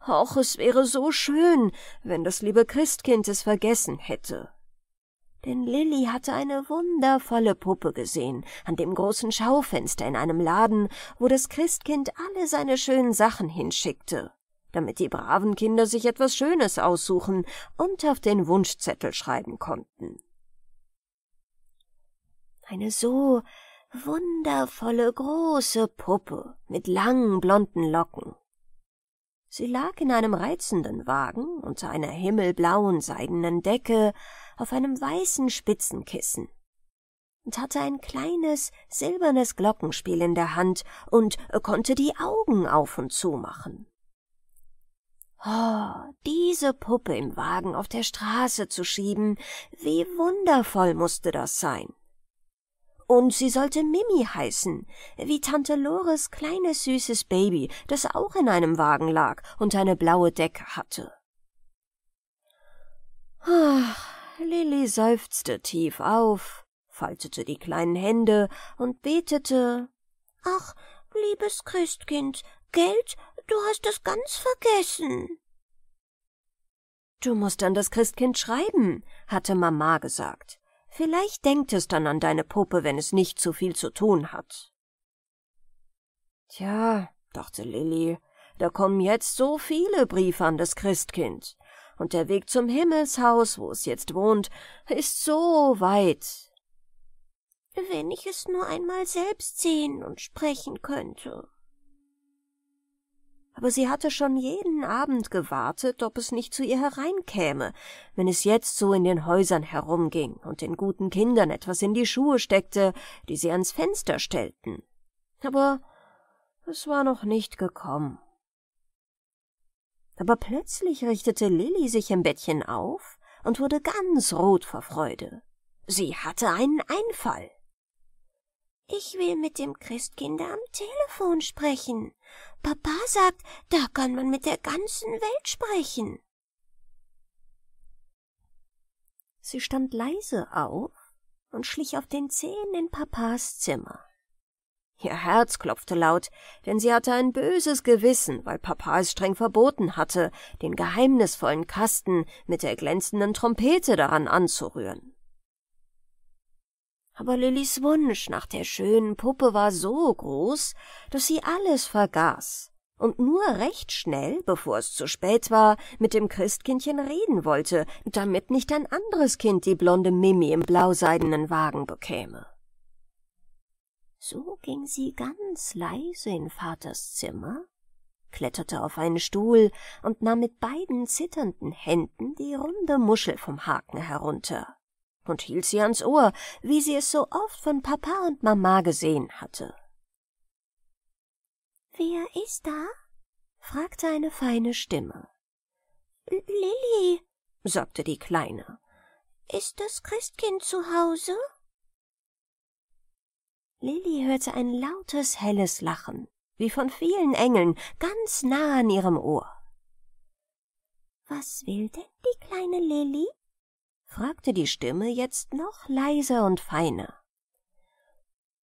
Auch es wäre so schön, wenn das liebe Christkind es vergessen hätte. Denn Lilly hatte eine wundervolle Puppe gesehen, an dem großen Schaufenster in einem Laden, wo das Christkind alle seine schönen Sachen hinschickte, damit die braven Kinder sich etwas Schönes aussuchen und auf den Wunschzettel schreiben konnten. Eine so wundervolle große Puppe mit langen blonden Locken. Sie lag in einem reizenden Wagen unter einer himmelblauen seidenen Decke auf einem weißen Spitzenkissen und hatte ein kleines silbernes Glockenspiel in der Hand und konnte die Augen auf und zu machen. Oh, diese Puppe im Wagen auf der Straße zu schieben, wie wundervoll musste das sein. Und sie sollte Mimi heißen, wie Tante Lores kleines süßes Baby, das auch in einem Wagen lag und eine blaue Decke hatte. Ach, Lilli seufzte tief auf, faltete die kleinen Hände und betete Ach, liebes Christkind, Geld, du hast es ganz vergessen. Du musst an das Christkind schreiben, hatte Mama gesagt. Vielleicht denkt es dann an deine Puppe, wenn es nicht zu viel zu tun hat. Tja, dachte Lilli, da kommen jetzt so viele Briefe an das Christkind. Und der Weg zum Himmelshaus, wo es jetzt wohnt, ist so weit. Wenn ich es nur einmal selbst sehen und sprechen könnte, aber sie hatte schon jeden Abend gewartet, ob es nicht zu ihr hereinkäme, wenn es jetzt so in den Häusern herumging und den guten Kindern etwas in die Schuhe steckte, die sie ans Fenster stellten. Aber es war noch nicht gekommen. Aber plötzlich richtete Lilli sich im Bettchen auf und wurde ganz rot vor Freude. Sie hatte einen Einfall. Ich will mit dem Christkinder am Telefon sprechen. Papa sagt, da kann man mit der ganzen Welt sprechen. Sie stand leise auf und schlich auf den Zehen in Papas Zimmer. Ihr Herz klopfte laut, denn sie hatte ein böses Gewissen, weil Papa es streng verboten hatte, den geheimnisvollen Kasten mit der glänzenden Trompete daran anzurühren aber Lillys Wunsch nach der schönen Puppe war so groß, dass sie alles vergaß und nur recht schnell, bevor es zu spät war, mit dem Christkindchen reden wollte, damit nicht ein anderes Kind die blonde Mimi im blauseidenen Wagen bekäme. So ging sie ganz leise in Vaters Zimmer, kletterte auf einen Stuhl und nahm mit beiden zitternden Händen die runde Muschel vom Haken herunter und hielt sie ans Ohr, wie sie es so oft von Papa und Mama gesehen hatte. Wer ist da? fragte eine feine Stimme. Lilli, sagte die Kleine. Ist das Christkind zu Hause? Lilli hörte ein lautes, helles Lachen, wie von vielen Engeln, ganz nah an ihrem Ohr. Was will denn die kleine Lilli? fragte die Stimme jetzt noch leiser und feiner.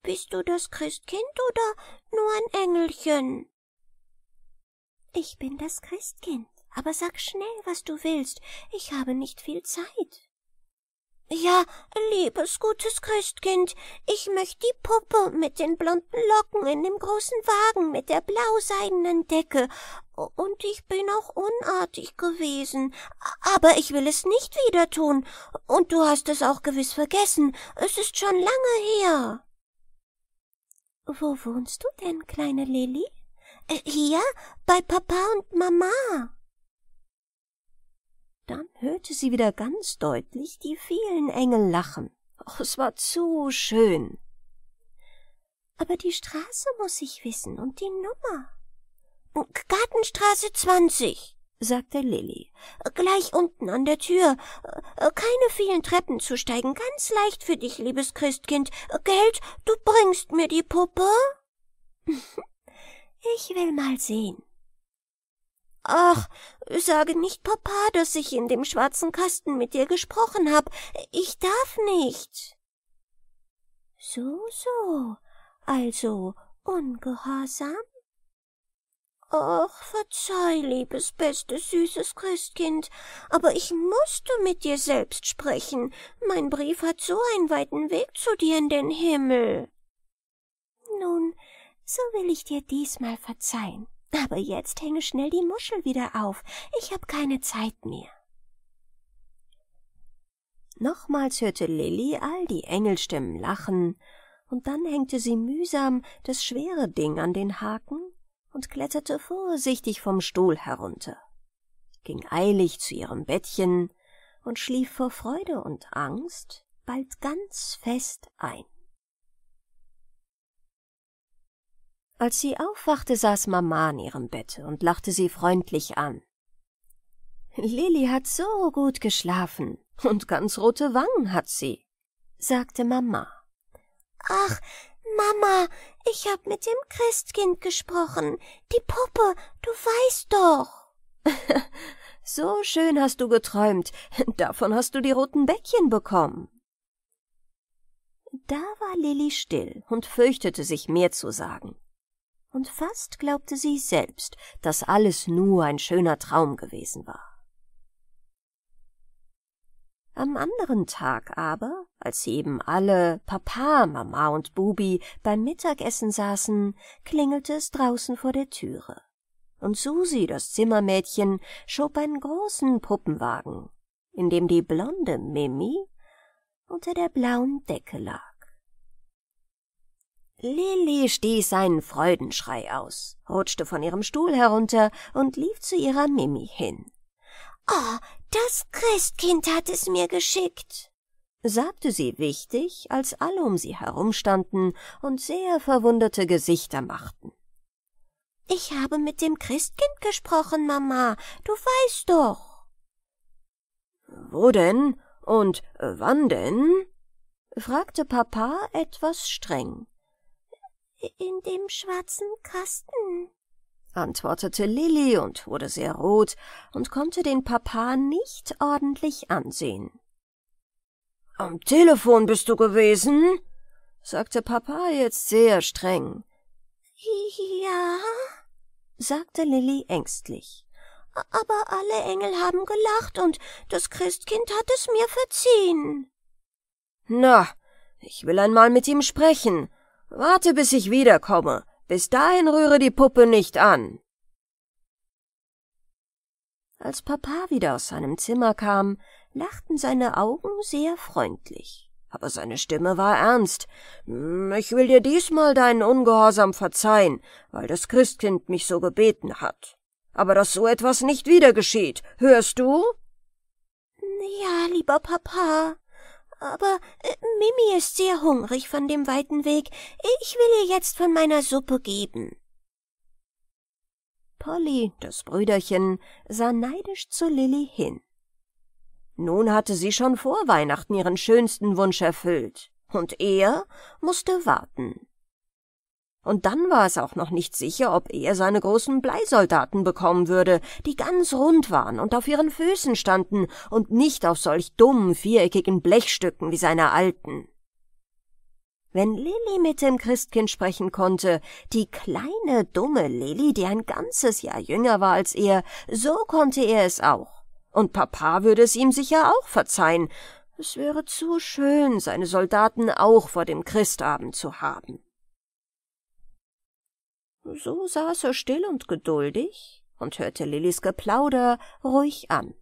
Bist du das Christkind oder nur ein Engelchen? Ich bin das Christkind, aber sag schnell, was du willst, ich habe nicht viel Zeit. Ja, liebes gutes Christkind, ich möchte die Puppe mit den blonden Locken in dem großen Wagen mit der blauseidenen Decke und ich bin auch unartig gewesen. Aber ich will es nicht wieder tun. Und du hast es auch gewiss vergessen. Es ist schon lange her. Wo wohnst du denn, kleine Lilli? Äh, hier, bei Papa und Mama. Dann hörte sie wieder ganz deutlich die vielen Engel lachen. Oh, es war zu schön. Aber die Straße muss ich wissen und die Nummer. Oh, Gartenstraße 20, sagte Lilly. Äh, gleich unten an der Tür. Äh, äh, keine vielen Treppen zu steigen, ganz leicht für dich, liebes Christkind. Geld, du bringst mir die Puppe? Ich will mal sehen. Ach, sage nicht Papa, dass ich in dem schwarzen Kasten mit dir gesprochen hab. Ich darf nicht. So, so. Also, ungehorsam? Ach, verzeih, liebes, bestes, süßes Christkind, aber ich musste mit dir selbst sprechen. Mein Brief hat so einen weiten Weg zu dir in den Himmel. Nun, so will ich dir diesmal verzeihen. Aber jetzt hänge schnell die Muschel wieder auf. Ich habe keine Zeit mehr. Nochmals hörte Lilli all die Engelstimmen lachen, und dann hängte sie mühsam das schwere Ding an den Haken und kletterte vorsichtig vom Stuhl herunter, ging eilig zu ihrem Bettchen und schlief vor Freude und Angst bald ganz fest ein. Als sie aufwachte, saß Mama an ihrem Bette und lachte sie freundlich an. Lilli hat so gut geschlafen und ganz rote Wangen hat sie, sagte Mama. Ach, Mama, ich hab mit dem Christkind gesprochen. Die Puppe, du weißt doch. so schön hast du geträumt. Davon hast du die roten Bäckchen bekommen. Da war Lilli still und fürchtete sich mehr zu sagen. Und fast glaubte sie selbst, dass alles nur ein schöner Traum gewesen war. Am anderen Tag aber, als sie eben alle, Papa, Mama und Bubi, beim Mittagessen saßen, klingelte es draußen vor der Türe. Und Susi, das Zimmermädchen, schob einen großen Puppenwagen, in dem die blonde Mimi unter der blauen Decke lag. Lilli stieß einen Freudenschrei aus, rutschte von ihrem Stuhl herunter und lief zu ihrer Mimi hin. Oh, das Christkind hat es mir geschickt, sagte sie wichtig, als alle um sie herumstanden und sehr verwunderte Gesichter machten. Ich habe mit dem Christkind gesprochen, Mama, du weißt doch. Wo denn und wann denn? fragte Papa etwas streng. In dem schwarzen Kasten, antwortete Lilli und wurde sehr rot und konnte den Papa nicht ordentlich ansehen. Am Telefon bist du gewesen? sagte Papa jetzt sehr streng. Ja, sagte Lilli ängstlich. Aber alle Engel haben gelacht und das Christkind hat es mir verziehen. Na, ich will einmal mit ihm sprechen. Warte, bis ich wiederkomme. Bis dahin rühre die Puppe nicht an. Als Papa wieder aus seinem Zimmer kam, lachten seine Augen sehr freundlich, aber seine Stimme war ernst. Hm, ich will dir diesmal deinen Ungehorsam verzeihen, weil das Christkind mich so gebeten hat. Aber dass so etwas nicht wieder geschieht, hörst du? Ja, lieber Papa, aber äh, Mimi ist sehr hungrig von dem weiten Weg. Ich will ihr jetzt von meiner Suppe geben. Polly, das Brüderchen, sah neidisch zu Lilly hin. Nun hatte sie schon vor Weihnachten ihren schönsten Wunsch erfüllt, und er musste warten. Und dann war es auch noch nicht sicher, ob er seine großen Bleisoldaten bekommen würde, die ganz rund waren und auf ihren Füßen standen und nicht auf solch dummen, viereckigen Blechstücken wie seine alten. Wenn Lilli mit dem Christkind sprechen konnte, die kleine, dumme Lilli, die ein ganzes Jahr jünger war als er, so konnte er es auch. Und Papa würde es ihm sicher auch verzeihen. Es wäre zu schön, seine Soldaten auch vor dem Christabend zu haben. So saß er still und geduldig und hörte Lillis Geplauder ruhig an.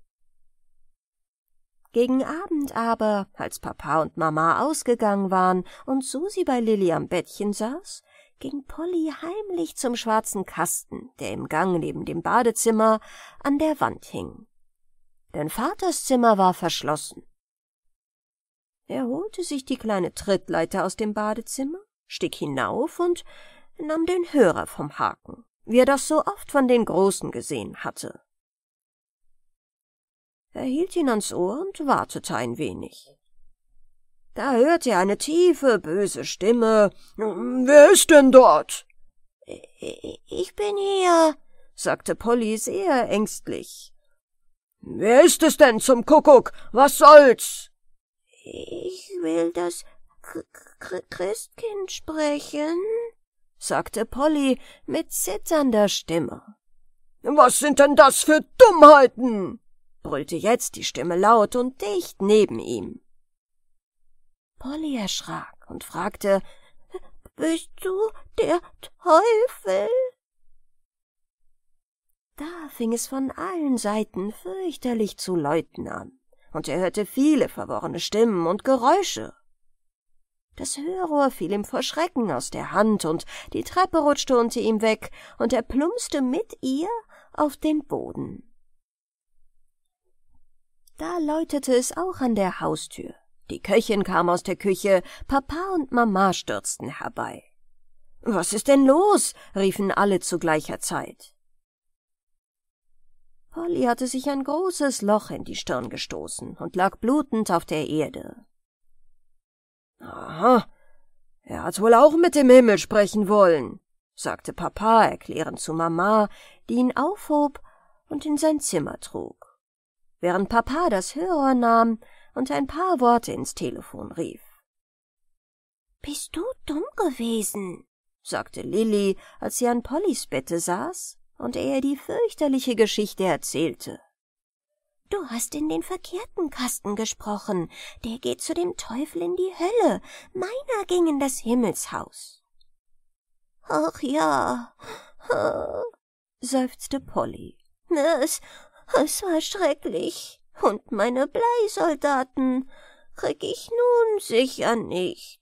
Gegen Abend aber, als Papa und Mama ausgegangen waren und Susi bei Lilli am Bettchen saß, ging Polly heimlich zum schwarzen Kasten, der im Gang neben dem Badezimmer an der Wand hing. Denn Vaters Zimmer war verschlossen. Er holte sich die kleine Trittleiter aus dem Badezimmer, stieg hinauf und nahm den Hörer vom Haken, wie er das so oft von den Großen gesehen hatte. Er hielt ihn ans Ohr und wartete ein wenig. Da hörte er eine tiefe, böse Stimme. Wer ist denn dort? Ich bin hier, sagte Polly sehr ängstlich. Wer ist es denn zum Kuckuck? Was soll's? Ich will das K Christkind sprechen, sagte Polly mit zitternder Stimme. Was sind denn das für Dummheiten? brüllte jetzt die Stimme laut und dicht neben ihm. Polly erschrak und fragte, Bist du der Teufel? Da fing es von allen Seiten fürchterlich zu läuten an, und er hörte viele verworrene Stimmen und Geräusche. Das Hörrohr fiel ihm vor Schrecken aus der Hand und die Treppe rutschte unter ihm weg und er plumpste mit ihr auf den Boden. Da läutete es auch an der Haustür. Die Köchin kam aus der Küche, Papa und Mama stürzten herbei. Was ist denn los? riefen alle zu gleicher Zeit. Polly hatte sich ein großes Loch in die Stirn gestoßen und lag blutend auf der Erde. Aha, er hat wohl auch mit dem Himmel sprechen wollen, sagte Papa erklärend zu Mama, die ihn aufhob und in sein Zimmer trug, während Papa das Hörer nahm und ein paar Worte ins Telefon rief. Bist du dumm gewesen? sagte Lilli, als sie an Pollys Bette saß und er die fürchterliche Geschichte erzählte. Du hast in den verkehrten Kasten gesprochen. Der geht zu dem Teufel in die Hölle. Meiner ging in das Himmelshaus. Ach ja, seufzte Polly. Es, es war schrecklich. Und meine Bleisoldaten krieg ich nun sicher nicht.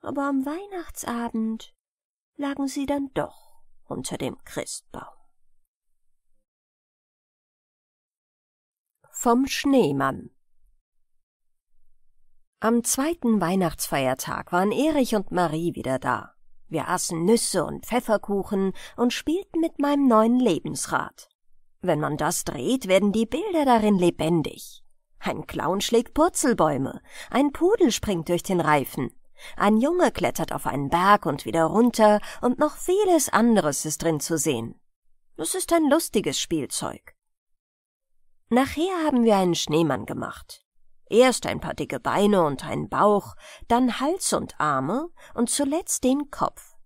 Aber am Weihnachtsabend lagen sie dann doch unter dem Christbaum. Vom Schneemann Am zweiten Weihnachtsfeiertag waren Erich und Marie wieder da. Wir aßen Nüsse und Pfefferkuchen und spielten mit meinem neuen Lebensrad. Wenn man das dreht, werden die Bilder darin lebendig. Ein Clown schlägt Purzelbäume, ein Pudel springt durch den Reifen, ein Junge klettert auf einen Berg und wieder runter und noch vieles anderes ist drin zu sehen. Es ist ein lustiges Spielzeug. Nachher haben wir einen Schneemann gemacht. Erst ein paar dicke Beine und einen Bauch, dann Hals und Arme und zuletzt den Kopf.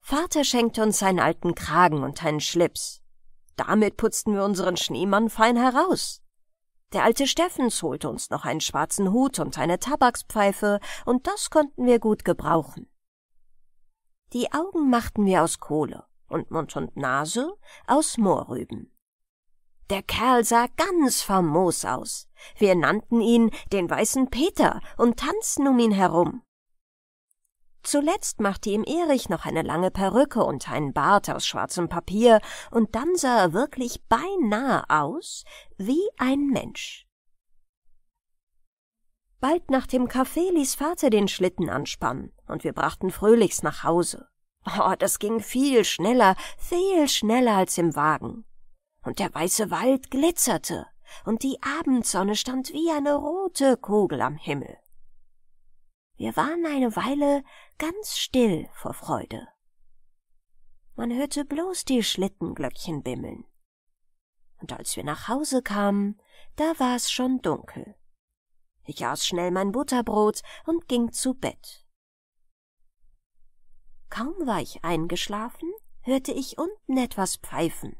Vater schenkte uns einen alten Kragen und einen Schlips. Damit putzten wir unseren Schneemann fein heraus. Der alte Steffens holte uns noch einen schwarzen Hut und eine Tabakspfeife, und das konnten wir gut gebrauchen. Die Augen machten wir aus Kohle und Mund und Nase aus Moorrüben. Der Kerl sah ganz famos aus. Wir nannten ihn den weißen Peter und tanzten um ihn herum. Zuletzt machte ihm Erich noch eine lange Perücke und einen Bart aus schwarzem Papier, und dann sah er wirklich beinahe aus wie ein Mensch. Bald nach dem Kaffee ließ Vater den Schlitten anspannen, und wir brachten Fröhlichs nach Hause. Oh, das ging viel schneller, viel schneller als im Wagen und der weiße Wald glitzerte, und die Abendsonne stand wie eine rote Kugel am Himmel. Wir waren eine Weile ganz still vor Freude. Man hörte bloß die Schlittenglöckchen bimmeln. Und als wir nach Hause kamen, da war es schon dunkel. Ich aß schnell mein Butterbrot und ging zu Bett. Kaum war ich eingeschlafen, hörte ich unten etwas pfeifen.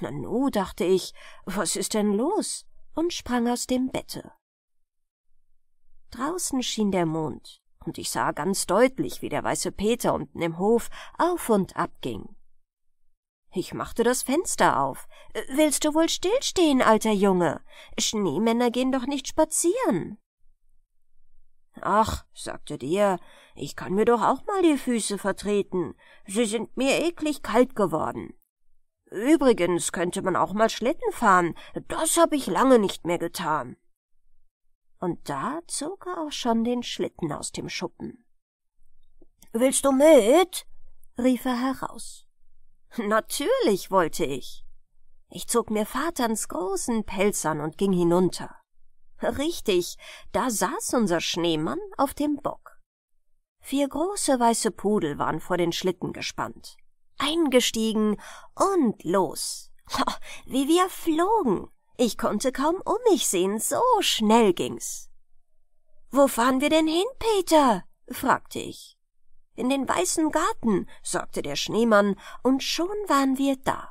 Nanu, dachte ich, was ist denn los? und sprang aus dem Bette. Draußen schien der Mond, und ich sah ganz deutlich, wie der weiße Peter unten im Hof auf und ab ging. Ich machte das Fenster auf. Willst du wohl stillstehen, alter Junge? Schneemänner gehen doch nicht spazieren. Ach, sagte der, ich kann mir doch auch mal die Füße vertreten. Sie sind mir eklig kalt geworden. Übrigens könnte man auch mal Schlitten fahren. Das habe ich lange nicht mehr getan. Und da zog er auch schon den Schlitten aus dem Schuppen. Willst du mit? rief er heraus. Natürlich wollte ich. Ich zog mir Vaterns großen Pelz an und ging hinunter. Richtig, da saß unser Schneemann auf dem Bock. Vier große weiße Pudel waren vor den Schlitten gespannt eingestiegen und los. Wie wir flogen. Ich konnte kaum um mich sehen, so schnell ging's. Wo fahren wir denn hin, Peter? fragte ich. In den weißen Garten, sagte der Schneemann, und schon waren wir da.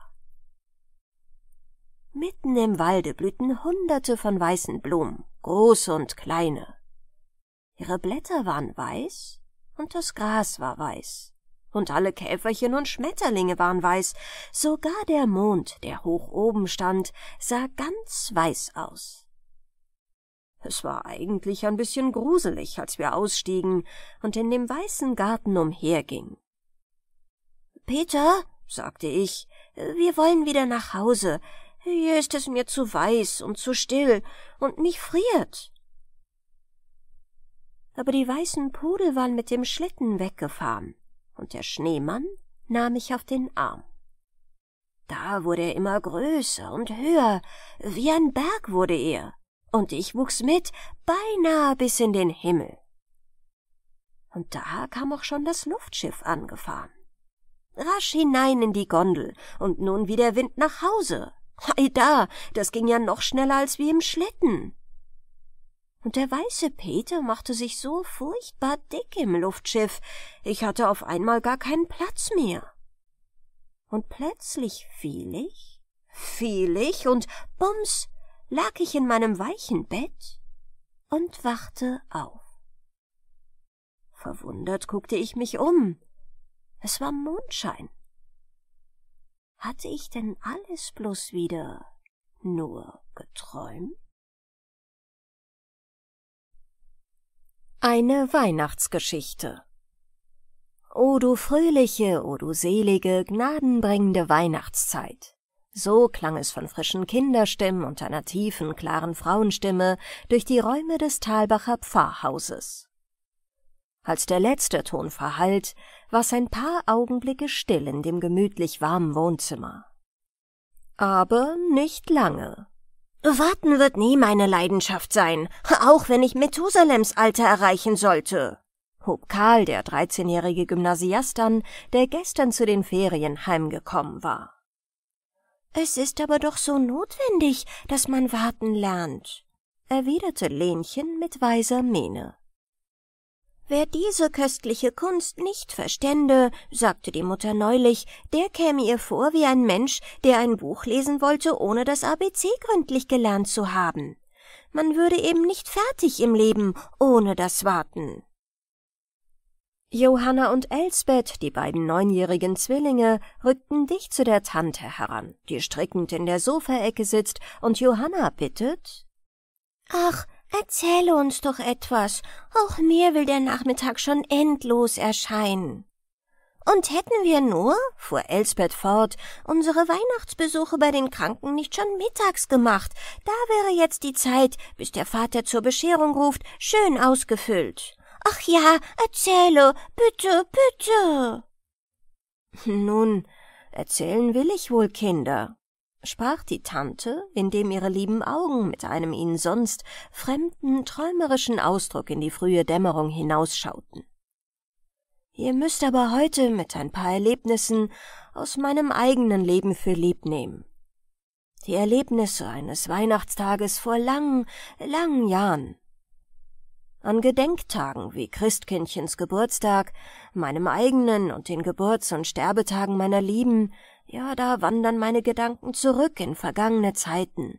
Mitten im Walde blühten hunderte von weißen Blumen, große und kleine. Ihre Blätter waren weiß und das Gras war weiß und alle Käferchen und Schmetterlinge waren weiß, sogar der Mond, der hoch oben stand, sah ganz weiß aus. Es war eigentlich ein bisschen gruselig, als wir ausstiegen und in dem weißen Garten umhergingen. Peter, sagte ich, wir wollen wieder nach Hause. Hier ist es mir zu weiß und zu still, und mich friert aber die weißen Pudel waren mit dem Schlitten weggefahren und der Schneemann nahm mich auf den Arm. Da wurde er immer größer und höher, wie ein Berg wurde er, und ich wuchs mit, beinahe bis in den Himmel. Und da kam auch schon das Luftschiff angefahren. Rasch hinein in die Gondel und nun wie der Wind nach Hause. Hei da, das ging ja noch schneller als wie im Schlitten und der weiße Peter machte sich so furchtbar dick im Luftschiff, ich hatte auf einmal gar keinen Platz mehr. Und plötzlich fiel ich, fiel ich und bums lag ich in meinem weichen Bett und wachte auf. Verwundert guckte ich mich um. Es war Mondschein. Hatte ich denn alles bloß wieder nur geträumt? Eine Weihnachtsgeschichte O du fröhliche, o du selige, gnadenbringende Weihnachtszeit! So klang es von frischen Kinderstimmen und einer tiefen, klaren Frauenstimme durch die Räume des Talbacher Pfarrhauses. Als der letzte Ton verhallt, war es ein paar Augenblicke still in dem gemütlich warmen Wohnzimmer. Aber nicht lange. Warten wird nie meine Leidenschaft sein, auch wenn ich Methusalems Alter erreichen sollte, hob Karl, der dreizehnjährige Gymnasiast an, der gestern zu den Ferien heimgekommen war. Es ist aber doch so notwendig, dass man warten lernt, erwiderte Lenchen mit weiser Miene. Wer diese köstliche Kunst nicht verstände, sagte die Mutter neulich, der käme ihr vor wie ein Mensch, der ein Buch lesen wollte, ohne das ABC gründlich gelernt zu haben. Man würde eben nicht fertig im Leben ohne das Warten. Johanna und Elsbeth, die beiden neunjährigen Zwillinge, rückten dicht zu der Tante heran, die strickend in der Sofaecke sitzt, und Johanna bittet Ach, Erzähle uns doch etwas, auch mir will der Nachmittag schon endlos erscheinen. Und hätten wir nur, fuhr Elsbeth fort, unsere Weihnachtsbesuche bei den Kranken nicht schon mittags gemacht, da wäre jetzt die Zeit, bis der Vater zur Bescherung ruft, schön ausgefüllt. Ach ja, erzähle, bitte, bitte. Nun, erzählen will ich wohl, Kinder, sprach die Tante, indem ihre lieben Augen mit einem ihnen sonst fremden, träumerischen Ausdruck in die frühe Dämmerung hinausschauten. Ihr müsst aber heute mit ein paar Erlebnissen aus meinem eigenen Leben für lieb nehmen. Die Erlebnisse eines Weihnachtstages vor langen, langen Jahren. An Gedenktagen wie Christkindchens Geburtstag, meinem eigenen und den Geburts- und Sterbetagen meiner Lieben, ja, da wandern meine Gedanken zurück in vergangene Zeiten.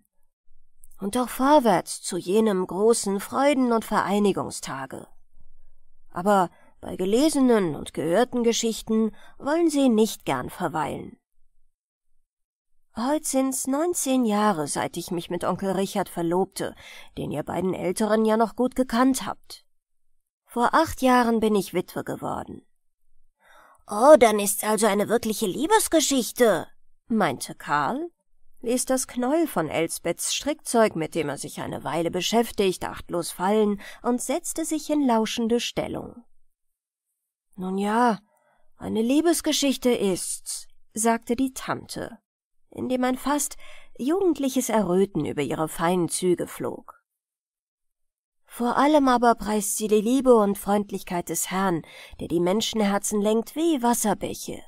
Und auch vorwärts zu jenem großen Freuden- und Vereinigungstage. Aber bei gelesenen und gehörten Geschichten wollen sie nicht gern verweilen. Heut sind's neunzehn Jahre, seit ich mich mit Onkel Richard verlobte, den ihr beiden Älteren ja noch gut gekannt habt. Vor acht Jahren bin ich Witwe geworden. Oh, dann ist's also eine wirkliche Liebesgeschichte, meinte Karl, ließ das Knäuel von Elsbeths Strickzeug, mit dem er sich eine Weile beschäftigt, achtlos fallen und setzte sich in lauschende Stellung. Nun ja, eine Liebesgeschichte ist's, sagte die Tante, indem ein fast jugendliches Erröten über ihre feinen Züge flog. Vor allem aber preist sie die Liebe und Freundlichkeit des Herrn, der die Menschenherzen lenkt wie Wasserbäche.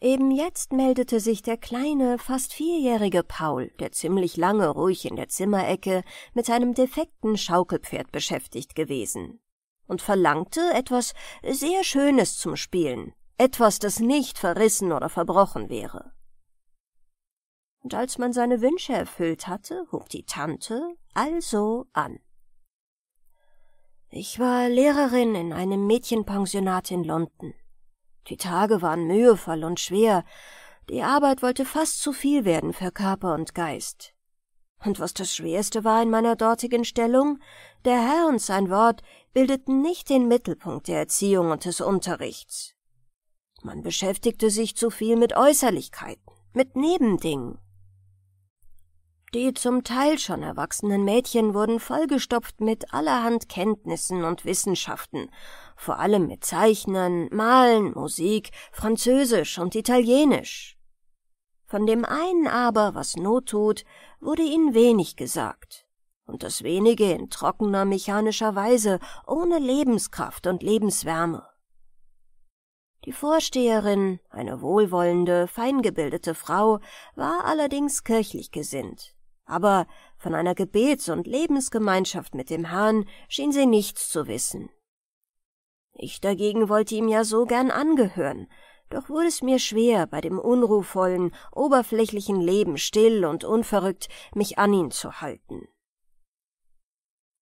Eben jetzt meldete sich der kleine, fast vierjährige Paul, der ziemlich lange ruhig in der Zimmerecke mit seinem defekten Schaukelpferd beschäftigt gewesen, und verlangte etwas sehr Schönes zum Spielen, etwas, das nicht verrissen oder verbrochen wäre und als man seine Wünsche erfüllt hatte, hob die Tante also an. Ich war Lehrerin in einem Mädchenpensionat in London. Die Tage waren mühevoll und schwer, die Arbeit wollte fast zu viel werden für Körper und Geist. Und was das Schwerste war in meiner dortigen Stellung, der Herr und sein Wort bildeten nicht den Mittelpunkt der Erziehung und des Unterrichts. Man beschäftigte sich zu viel mit Äußerlichkeiten, mit Nebendingen. Die zum Teil schon erwachsenen Mädchen wurden vollgestopft mit allerhand Kenntnissen und Wissenschaften, vor allem mit Zeichnen, Malen, Musik, Französisch und Italienisch. Von dem einen aber, was Not tut, wurde ihnen wenig gesagt, und das wenige in trockener mechanischer Weise, ohne Lebenskraft und Lebenswärme. Die Vorsteherin, eine wohlwollende, feingebildete Frau, war allerdings kirchlich gesinnt aber von einer Gebets- und Lebensgemeinschaft mit dem Herrn schien sie nichts zu wissen. Ich dagegen wollte ihm ja so gern angehören, doch wurde es mir schwer, bei dem unruhvollen, oberflächlichen Leben still und unverrückt mich an ihn zu halten.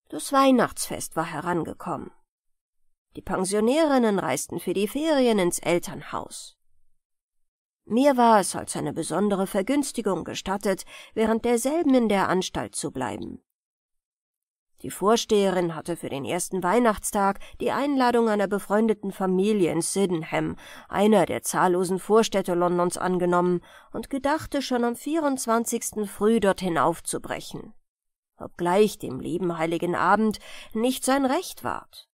Das Weihnachtsfest war herangekommen. Die Pensionärinnen reisten für die Ferien ins Elternhaus. Mir war es als eine besondere Vergünstigung gestattet, während derselben in der Anstalt zu bleiben. Die Vorsteherin hatte für den ersten Weihnachtstag die Einladung einer befreundeten Familie in Sydenham, einer der zahllosen Vorstädte Londons, angenommen und gedachte schon am 24. früh dorthin aufzubrechen, obgleich dem lieben heiligen Abend nicht sein Recht ward.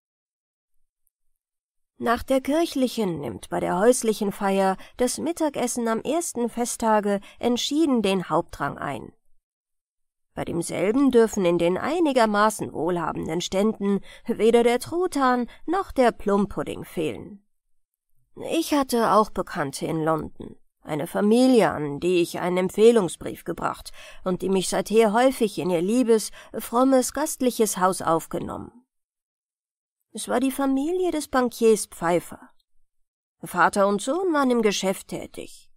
Nach der kirchlichen nimmt bei der häuslichen Feier das Mittagessen am ersten Festtage entschieden den Hauptrang ein. Bei demselben dürfen in den einigermaßen wohlhabenden Ständen weder der Truthahn noch der Plumpudding fehlen. Ich hatte auch Bekannte in London, eine Familie, an die ich einen Empfehlungsbrief gebracht und die mich seither häufig in ihr liebes, frommes, gastliches Haus aufgenommen. Es war die Familie des Bankiers Pfeiffer. Vater und Sohn waren im Geschäft tätig.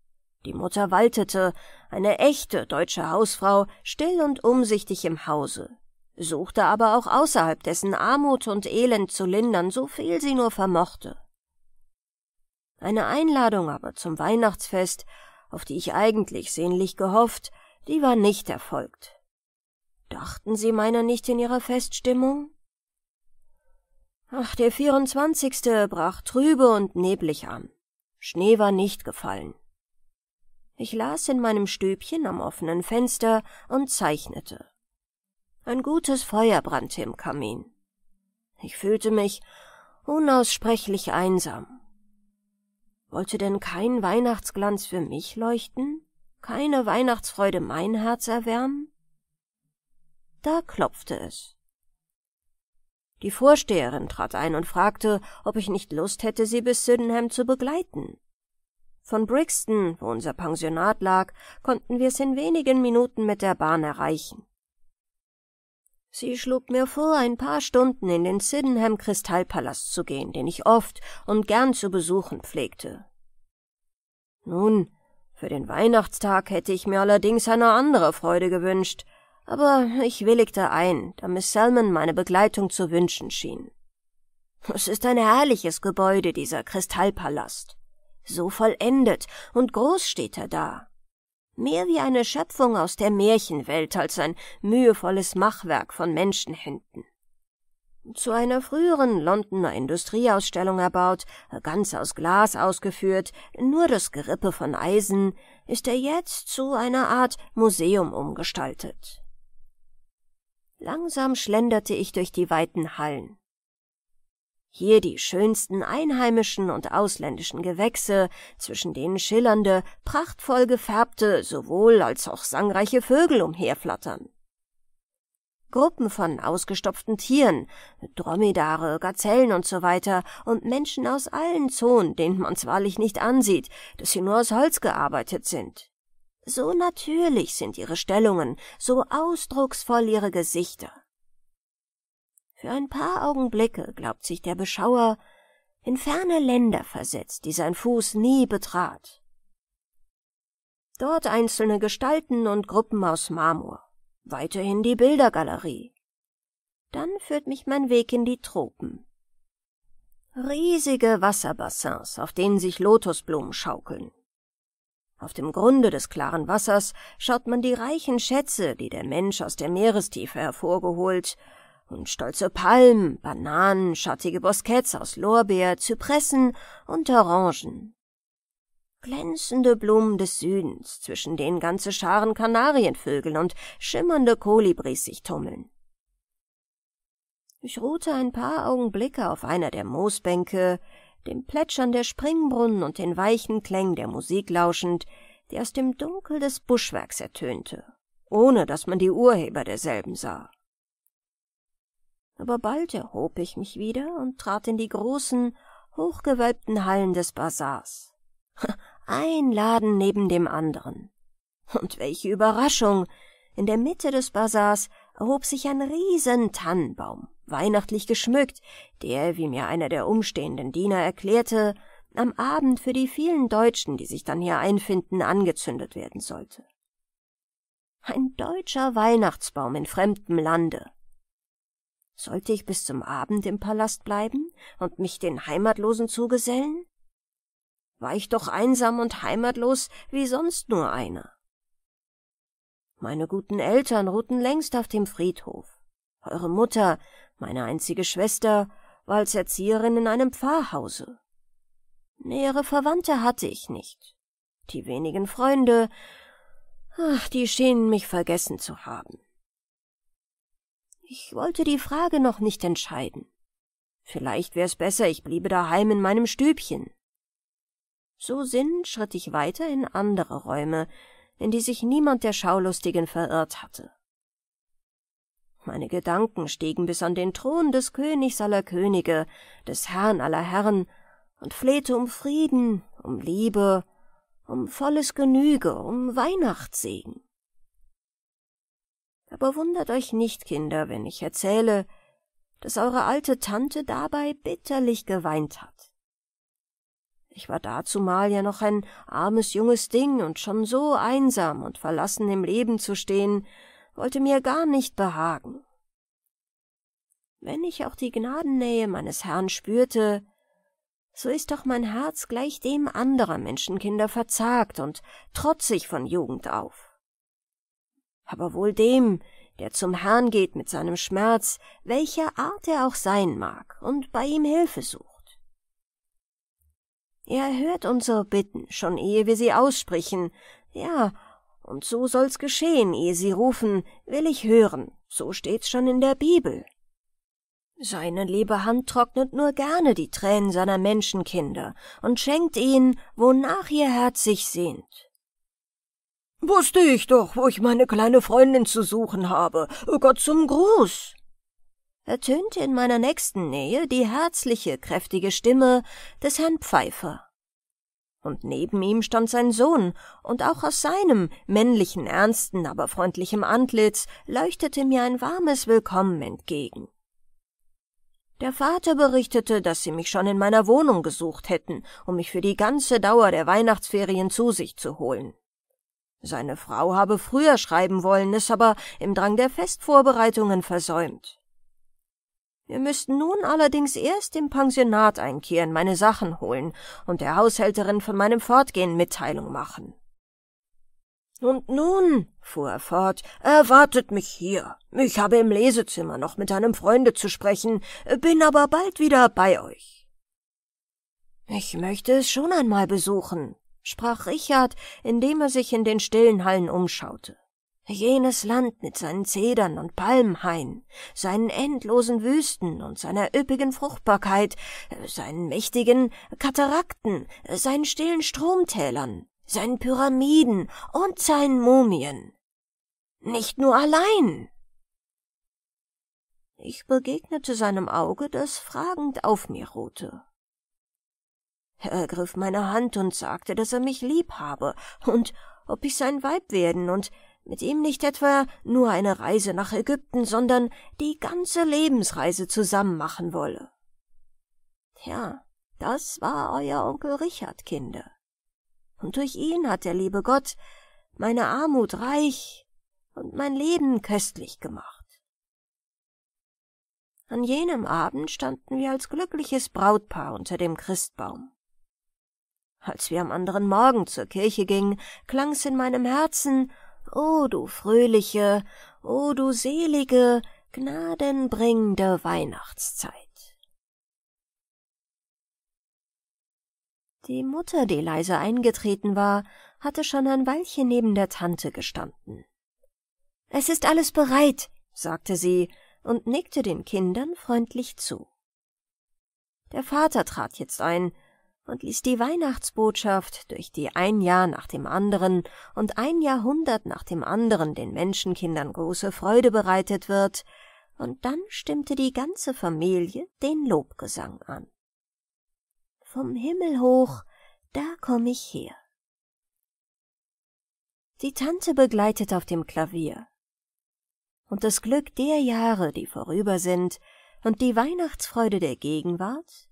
Die Mutter waltete, eine echte deutsche Hausfrau, still und umsichtig im Hause, suchte aber auch außerhalb dessen Armut und Elend zu lindern, so viel sie nur vermochte. Eine Einladung aber zum Weihnachtsfest, auf die ich eigentlich sehnlich gehofft, die war nicht erfolgt. Dachten Sie meiner nicht in Ihrer Feststimmung? Ach, der 24. brach trübe und neblig an. Schnee war nicht gefallen. Ich las in meinem Stübchen am offenen Fenster und zeichnete. Ein gutes Feuer brannte im Kamin. Ich fühlte mich unaussprechlich einsam. Wollte denn kein Weihnachtsglanz für mich leuchten? Keine Weihnachtsfreude mein Herz erwärmen? Da klopfte es. Die Vorsteherin trat ein und fragte, ob ich nicht Lust hätte, sie bis Sydenham zu begleiten. Von Brixton, wo unser Pensionat lag, konnten wir es in wenigen Minuten mit der Bahn erreichen. Sie schlug mir vor, ein paar Stunden in den Sydenham Kristallpalast zu gehen, den ich oft und gern zu besuchen pflegte. Nun, für den Weihnachtstag hätte ich mir allerdings eine andere Freude gewünscht, aber ich willigte ein, da Miss Salmon meine Begleitung zu wünschen schien. Es ist ein herrliches Gebäude, dieser Kristallpalast. So vollendet und groß steht er da. Mehr wie eine Schöpfung aus der Märchenwelt als ein mühevolles Machwerk von Menschenhänden. Zu einer früheren Londoner Industrieausstellung erbaut, ganz aus Glas ausgeführt, nur das Gerippe von Eisen, ist er jetzt zu einer Art Museum umgestaltet. Langsam schlenderte ich durch die weiten Hallen. Hier die schönsten einheimischen und ausländischen Gewächse, zwischen denen schillernde, prachtvoll gefärbte, sowohl als auch sangreiche Vögel umherflattern. Gruppen von ausgestopften Tieren, Dromedare, Gazellen und so weiter und Menschen aus allen Zonen, denen man wahrlich nicht ansieht, dass sie nur aus Holz gearbeitet sind. So natürlich sind ihre Stellungen, so ausdrucksvoll ihre Gesichter. Für ein paar Augenblicke glaubt sich der Beschauer in ferne Länder versetzt, die sein Fuß nie betrat. Dort einzelne Gestalten und Gruppen aus Marmor, weiterhin die Bildergalerie. Dann führt mich mein Weg in die Tropen. Riesige Wasserbassins, auf denen sich Lotusblumen schaukeln, auf dem Grunde des klaren Wassers schaut man die reichen Schätze, die der Mensch aus der Meerestiefe hervorgeholt, und stolze Palmen, Bananen, schattige Bosketts aus Lorbeer, Zypressen und Orangen. Glänzende Blumen des Südens, zwischen denen ganze Scharen Kanarienvögel und schimmernde Kolibris sich tummeln. Ich ruhte ein paar Augenblicke auf einer der Moosbänke, dem Plätschern der Springbrunnen und den weichen Klängen der Musik lauschend, die aus dem Dunkel des Buschwerks ertönte, ohne dass man die Urheber derselben sah. Aber bald erhob ich mich wieder und trat in die großen, hochgewölbten Hallen des Bazars. Ein Laden neben dem anderen. Und welche Überraschung! In der Mitte des Bazars erhob sich ein riesen Tannenbaum weihnachtlich geschmückt, der, wie mir einer der umstehenden Diener erklärte, am Abend für die vielen Deutschen, die sich dann hier einfinden, angezündet werden sollte. Ein deutscher Weihnachtsbaum in fremdem Lande. Sollte ich bis zum Abend im Palast bleiben und mich den Heimatlosen zugesellen? War ich doch einsam und heimatlos wie sonst nur einer. Meine guten Eltern ruhten längst auf dem Friedhof. Eure Mutter meine einzige Schwester war als Erzieherin in einem Pfarrhause. Nähere Verwandte hatte ich nicht. Die wenigen Freunde, ach, die schienen mich vergessen zu haben. Ich wollte die Frage noch nicht entscheiden. Vielleicht wär's besser, ich bliebe daheim in meinem Stübchen. So sinnend schritt ich weiter in andere Räume, in die sich niemand der Schaulustigen verirrt hatte. Meine Gedanken stiegen bis an den Thron des Königs aller Könige, des Herrn aller Herren, und flehte um Frieden, um Liebe, um volles Genüge, um Weihnachtssegen. Aber wundert euch nicht, Kinder, wenn ich erzähle, dass eure alte Tante dabei bitterlich geweint hat. Ich war dazumal ja noch ein armes junges Ding und schon so einsam und verlassen im Leben zu stehen, wollte mir gar nicht behagen. Wenn ich auch die Gnadennähe meines Herrn spürte, so ist doch mein Herz gleich dem anderer Menschenkinder verzagt und trotzig von Jugend auf. Aber wohl dem, der zum Herrn geht mit seinem Schmerz, welcher Art er auch sein mag, und bei ihm Hilfe sucht. Er hört unsere Bitten, schon ehe wir sie aussprechen, ja, und so soll's geschehen, ehe sie rufen, will ich hören, so steht's schon in der Bibel. Seine liebe Hand trocknet nur gerne die Tränen seiner Menschenkinder und schenkt ihnen, wonach ihr Herz sich sehnt. Wusste ich doch, wo ich meine kleine Freundin zu suchen habe. Oh Gott zum Gruß! ertönte in meiner nächsten Nähe die herzliche, kräftige Stimme des Herrn Pfeiffer und neben ihm stand sein Sohn, und auch aus seinem männlichen, ernsten, aber freundlichem Antlitz leuchtete mir ein warmes Willkommen entgegen. Der Vater berichtete, dass sie mich schon in meiner Wohnung gesucht hätten, um mich für die ganze Dauer der Weihnachtsferien zu sich zu holen. Seine Frau habe früher schreiben wollen, es aber im Drang der Festvorbereitungen versäumt. Wir müssten nun allerdings erst im Pensionat einkehren, meine Sachen holen und der Haushälterin von meinem Fortgehen Mitteilung machen. Und nun, fuhr er fort, erwartet mich hier. Ich habe im Lesezimmer noch mit einem Freunde zu sprechen, bin aber bald wieder bei euch. Ich möchte es schon einmal besuchen, sprach Richard, indem er sich in den stillen Hallen umschaute jenes Land mit seinen Zedern und Palmhain, seinen endlosen Wüsten und seiner üppigen Fruchtbarkeit, seinen mächtigen Katarakten, seinen stillen Stromtälern, seinen Pyramiden und seinen Mumien. Nicht nur allein. Ich begegnete seinem Auge, das fragend auf mir ruhte. Er ergriff meine Hand und sagte, dass er mich lieb habe und ob ich sein Weib werden und mit ihm nicht etwa nur eine Reise nach Ägypten, sondern die ganze Lebensreise zusammen machen wolle. Tja, das war euer Onkel Richard, Kinder. Und durch ihn hat der liebe Gott meine Armut reich und mein Leben köstlich gemacht. An jenem Abend standen wir als glückliches Brautpaar unter dem Christbaum. Als wir am anderen Morgen zur Kirche gingen, klang's in meinem Herzen, O du fröhliche, o du selige, gnadenbringende Weihnachtszeit. Die Mutter, die leise eingetreten war, hatte schon ein Weilchen neben der Tante gestanden. Es ist alles bereit, sagte sie und nickte den Kindern freundlich zu. Der Vater trat jetzt ein, und ließ die Weihnachtsbotschaft, durch die ein Jahr nach dem anderen und ein Jahrhundert nach dem anderen den Menschenkindern große Freude bereitet wird, und dann stimmte die ganze Familie den Lobgesang an. Vom Himmel hoch, da komm ich her. Die Tante begleitet auf dem Klavier. Und das Glück der Jahre, die vorüber sind, und die Weihnachtsfreude der Gegenwart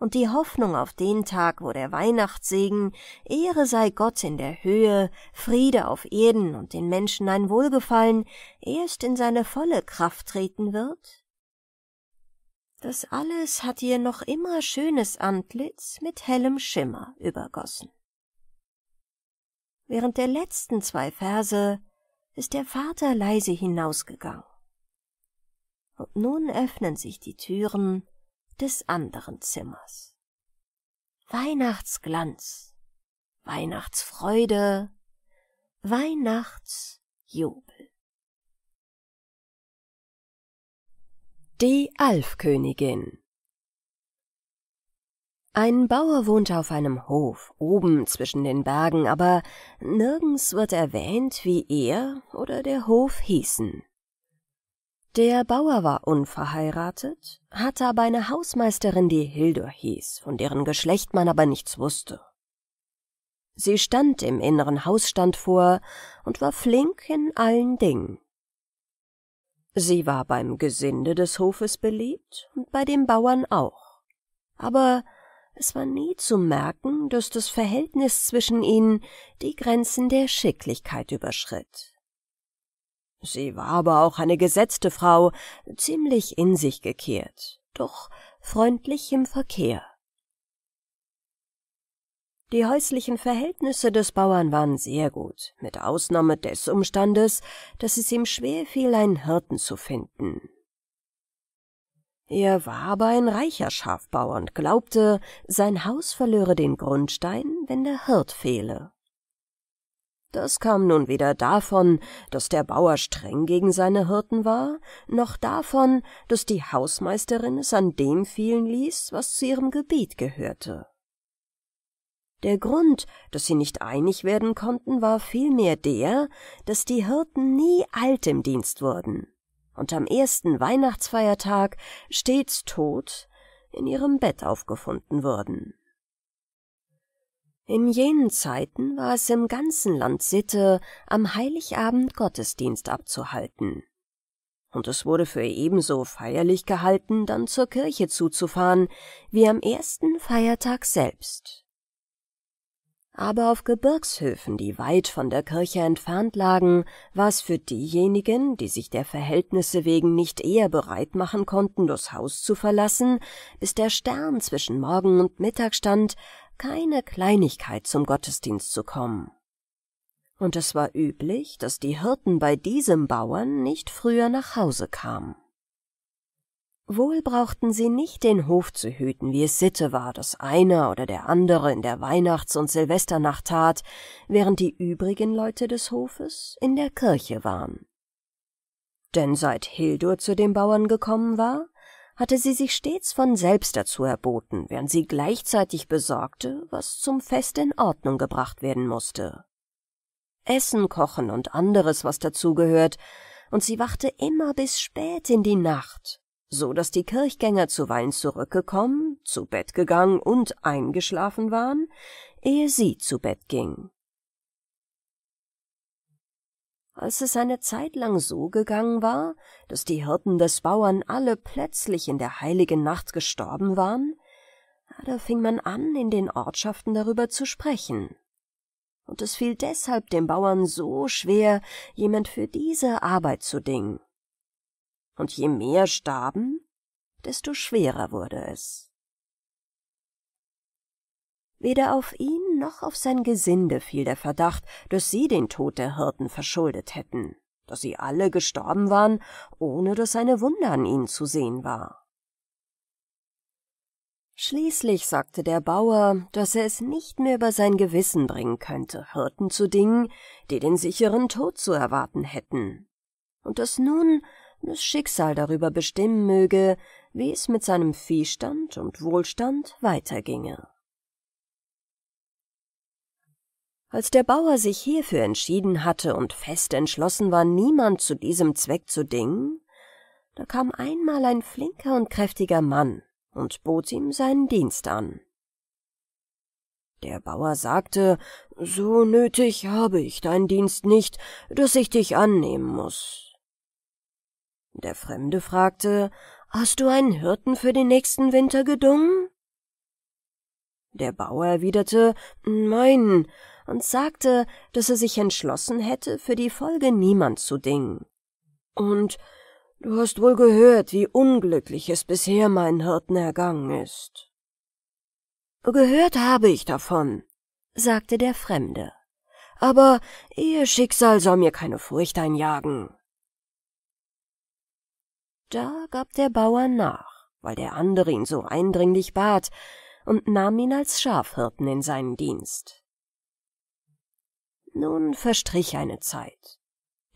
und die Hoffnung auf den Tag, wo der Weihnachtssegen Ehre sei Gott in der Höhe, Friede auf Erden und den Menschen ein Wohlgefallen erst in seine volle Kraft treten wird? Das alles hat ihr noch immer schönes Antlitz mit hellem Schimmer übergossen. Während der letzten zwei Verse ist der Vater leise hinausgegangen. Und nun öffnen sich die Türen, des anderen Zimmers. Weihnachtsglanz, Weihnachtsfreude, Weihnachtsjubel. Die Alfkönigin ein Bauer wohnt auf einem Hof, oben zwischen den Bergen, aber nirgends wird erwähnt, wie er oder der Hof hießen. Der Bauer war unverheiratet, hatte aber eine Hausmeisterin, die Hildur hieß, von deren Geschlecht man aber nichts wusste. Sie stand im inneren Hausstand vor und war flink in allen Dingen. Sie war beim Gesinde des Hofes beliebt und bei den Bauern auch. Aber es war nie zu merken, dass das Verhältnis zwischen ihnen die Grenzen der Schicklichkeit überschritt. Sie war aber auch eine gesetzte Frau, ziemlich in sich gekehrt, doch freundlich im Verkehr. Die häuslichen Verhältnisse des Bauern waren sehr gut, mit Ausnahme des Umstandes, dass es ihm schwer fiel, einen Hirten zu finden. Er war aber ein reicher Schafbauer und glaubte, sein Haus verlöre den Grundstein, wenn der Hirt fehle. Das kam nun weder davon, dass der Bauer streng gegen seine Hirten war, noch davon, dass die Hausmeisterin es an dem fehlen ließ, was zu ihrem Gebiet gehörte. Der Grund, dass sie nicht einig werden konnten, war vielmehr der, dass die Hirten nie alt im Dienst wurden und am ersten Weihnachtsfeiertag stets tot in ihrem Bett aufgefunden wurden. In jenen Zeiten war es im ganzen Land Sitte, am Heiligabend Gottesdienst abzuhalten. Und es wurde für ebenso feierlich gehalten, dann zur Kirche zuzufahren, wie am ersten Feiertag selbst. Aber auf Gebirgshöfen, die weit von der Kirche entfernt lagen, war es für diejenigen, die sich der Verhältnisse wegen nicht eher bereit machen konnten, das Haus zu verlassen, bis der Stern zwischen Morgen und Mittag stand, keine Kleinigkeit zum Gottesdienst zu kommen. Und es war üblich, dass die Hirten bei diesem Bauern nicht früher nach Hause kamen. Wohl brauchten sie nicht den Hof zu hüten, wie es Sitte war, dass einer oder der andere in der Weihnachts- und Silvesternacht tat, während die übrigen Leute des Hofes in der Kirche waren. Denn seit Hildur zu dem Bauern gekommen war, hatte sie sich stets von selbst dazu erboten, während sie gleichzeitig besorgte, was zum Fest in Ordnung gebracht werden musste. Essen kochen und anderes, was dazugehört, und sie wachte immer bis spät in die Nacht, so dass die Kirchgänger zuweilen zurückgekommen, zu Bett gegangen und eingeschlafen waren, ehe sie zu Bett ging als es eine Zeit lang so gegangen war, dass die Hirten des Bauern alle plötzlich in der heiligen Nacht gestorben waren, da fing man an, in den Ortschaften darüber zu sprechen. Und es fiel deshalb dem Bauern so schwer, jemand für diese Arbeit zu dingen. Und je mehr starben, desto schwerer wurde es. Weder auf ihn noch auf sein Gesinde fiel der Verdacht, dass sie den Tod der Hirten verschuldet hätten, dass sie alle gestorben waren, ohne dass eine Wunde an ihnen zu sehen war. Schließlich sagte der Bauer, dass er es nicht mehr über sein Gewissen bringen könnte, Hirten zu dingen, die den sicheren Tod zu erwarten hätten, und dass nun das Schicksal darüber bestimmen möge, wie es mit seinem Viehstand und Wohlstand weiterginge. Als der Bauer sich hierfür entschieden hatte und fest entschlossen war, niemand zu diesem Zweck zu dingen, da kam einmal ein flinker und kräftiger Mann und bot ihm seinen Dienst an. Der Bauer sagte, so nötig habe ich deinen Dienst nicht, dass ich dich annehmen muß. Der Fremde fragte, hast du einen Hirten für den nächsten Winter gedungen? Der Bauer erwiderte Nein und sagte, dass er sich entschlossen hätte, für die Folge niemand zu dingen. Und du hast wohl gehört, wie unglücklich es bisher meinen Hirten ergangen ist. Gehört habe ich davon, sagte der Fremde. Aber ihr Schicksal soll mir keine Furcht einjagen. Da gab der Bauer nach, weil der andere ihn so eindringlich bat, und nahm ihn als Schafhirten in seinen Dienst. Nun verstrich eine Zeit.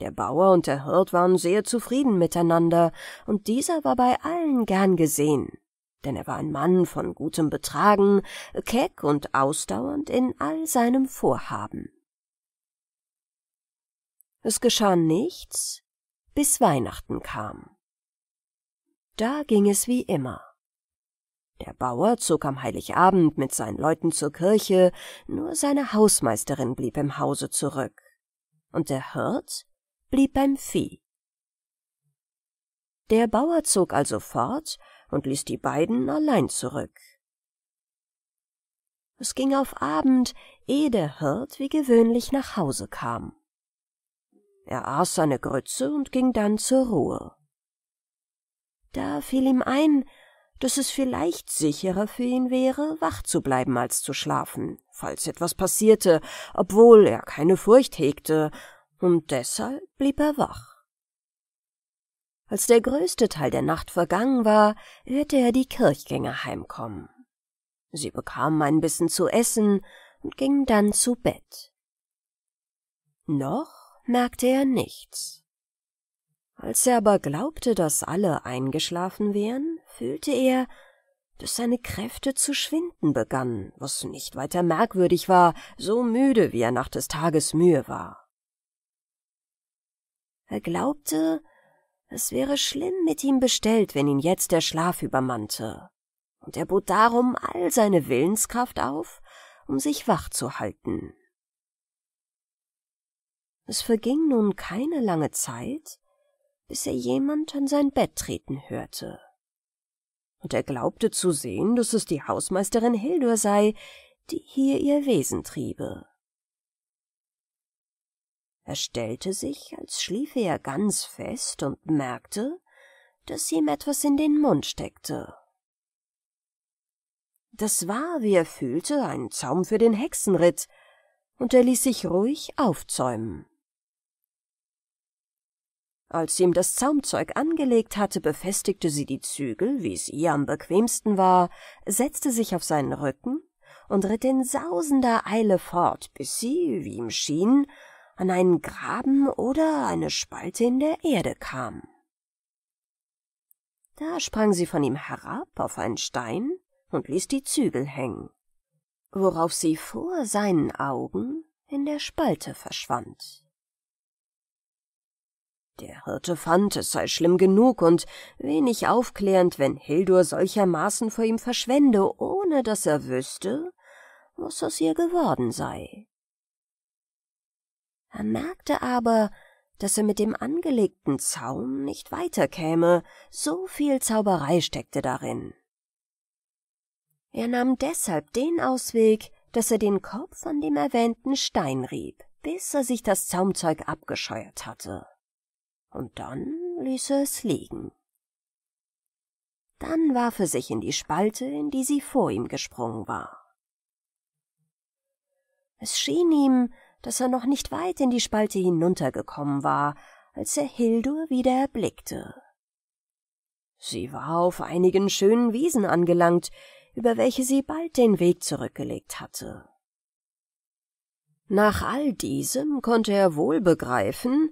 Der Bauer und der Hirt waren sehr zufrieden miteinander, und dieser war bei allen gern gesehen, denn er war ein Mann von gutem Betragen, keck und ausdauernd in all seinem Vorhaben. Es geschah nichts, bis Weihnachten kam. Da ging es wie immer. Der Bauer zog am Heiligabend mit seinen Leuten zur Kirche, nur seine Hausmeisterin blieb im Hause zurück. Und der Hirt blieb beim Vieh. Der Bauer zog also fort und ließ die beiden allein zurück. Es ging auf Abend, ehe der Hirt wie gewöhnlich nach Hause kam. Er aß seine Grütze und ging dann zur Ruhe. Da fiel ihm ein, dass es vielleicht sicherer für ihn wäre, wach zu bleiben als zu schlafen, falls etwas passierte, obwohl er keine Furcht hegte, und deshalb blieb er wach. Als der größte Teil der Nacht vergangen war, hörte er die Kirchgänger heimkommen. Sie bekamen ein bisschen zu essen und gingen dann zu Bett. Noch merkte er nichts. Als er aber glaubte, dass alle eingeschlafen wären, fühlte er, dass seine Kräfte zu schwinden begannen, was nicht weiter merkwürdig war, so müde wie er nach des Tages Mühe war. Er glaubte, es wäre schlimm mit ihm bestellt, wenn ihn jetzt der Schlaf übermannte, und er bot darum all seine Willenskraft auf, um sich wach zu halten. Es verging nun keine lange Zeit, bis er jemand an sein Bett treten hörte. Und er glaubte zu sehen, dass es die Hausmeisterin Hildur sei, die hier ihr Wesen triebe. Er stellte sich, als schliefe er ganz fest und merkte, dass ihm etwas in den Mund steckte. Das war, wie er fühlte, ein Zaum für den Hexenritt, und er ließ sich ruhig aufzäumen. Als sie ihm das Zaumzeug angelegt hatte, befestigte sie die Zügel, wie es ihr am bequemsten war, setzte sich auf seinen Rücken und ritt in sausender Eile fort, bis sie, wie ihm schien, an einen Graben oder eine Spalte in der Erde kam. Da sprang sie von ihm herab auf einen Stein und ließ die Zügel hängen, worauf sie vor seinen Augen in der Spalte verschwand. Der Hirte fand, es sei schlimm genug und wenig aufklärend, wenn Hildur solchermaßen vor ihm verschwende, ohne dass er wüsste, was aus ihr geworden sei. Er merkte aber, dass er mit dem angelegten Zaum nicht weiterkäme, so viel Zauberei steckte darin. Er nahm deshalb den Ausweg, dass er den Kopf an dem erwähnten Stein rieb, bis er sich das Zaumzeug abgescheuert hatte und dann ließ er es liegen. Dann warf er sich in die Spalte, in die sie vor ihm gesprungen war. Es schien ihm, dass er noch nicht weit in die Spalte hinuntergekommen war, als er Hildur wieder erblickte. Sie war auf einigen schönen Wiesen angelangt, über welche sie bald den Weg zurückgelegt hatte. Nach all diesem konnte er wohl begreifen,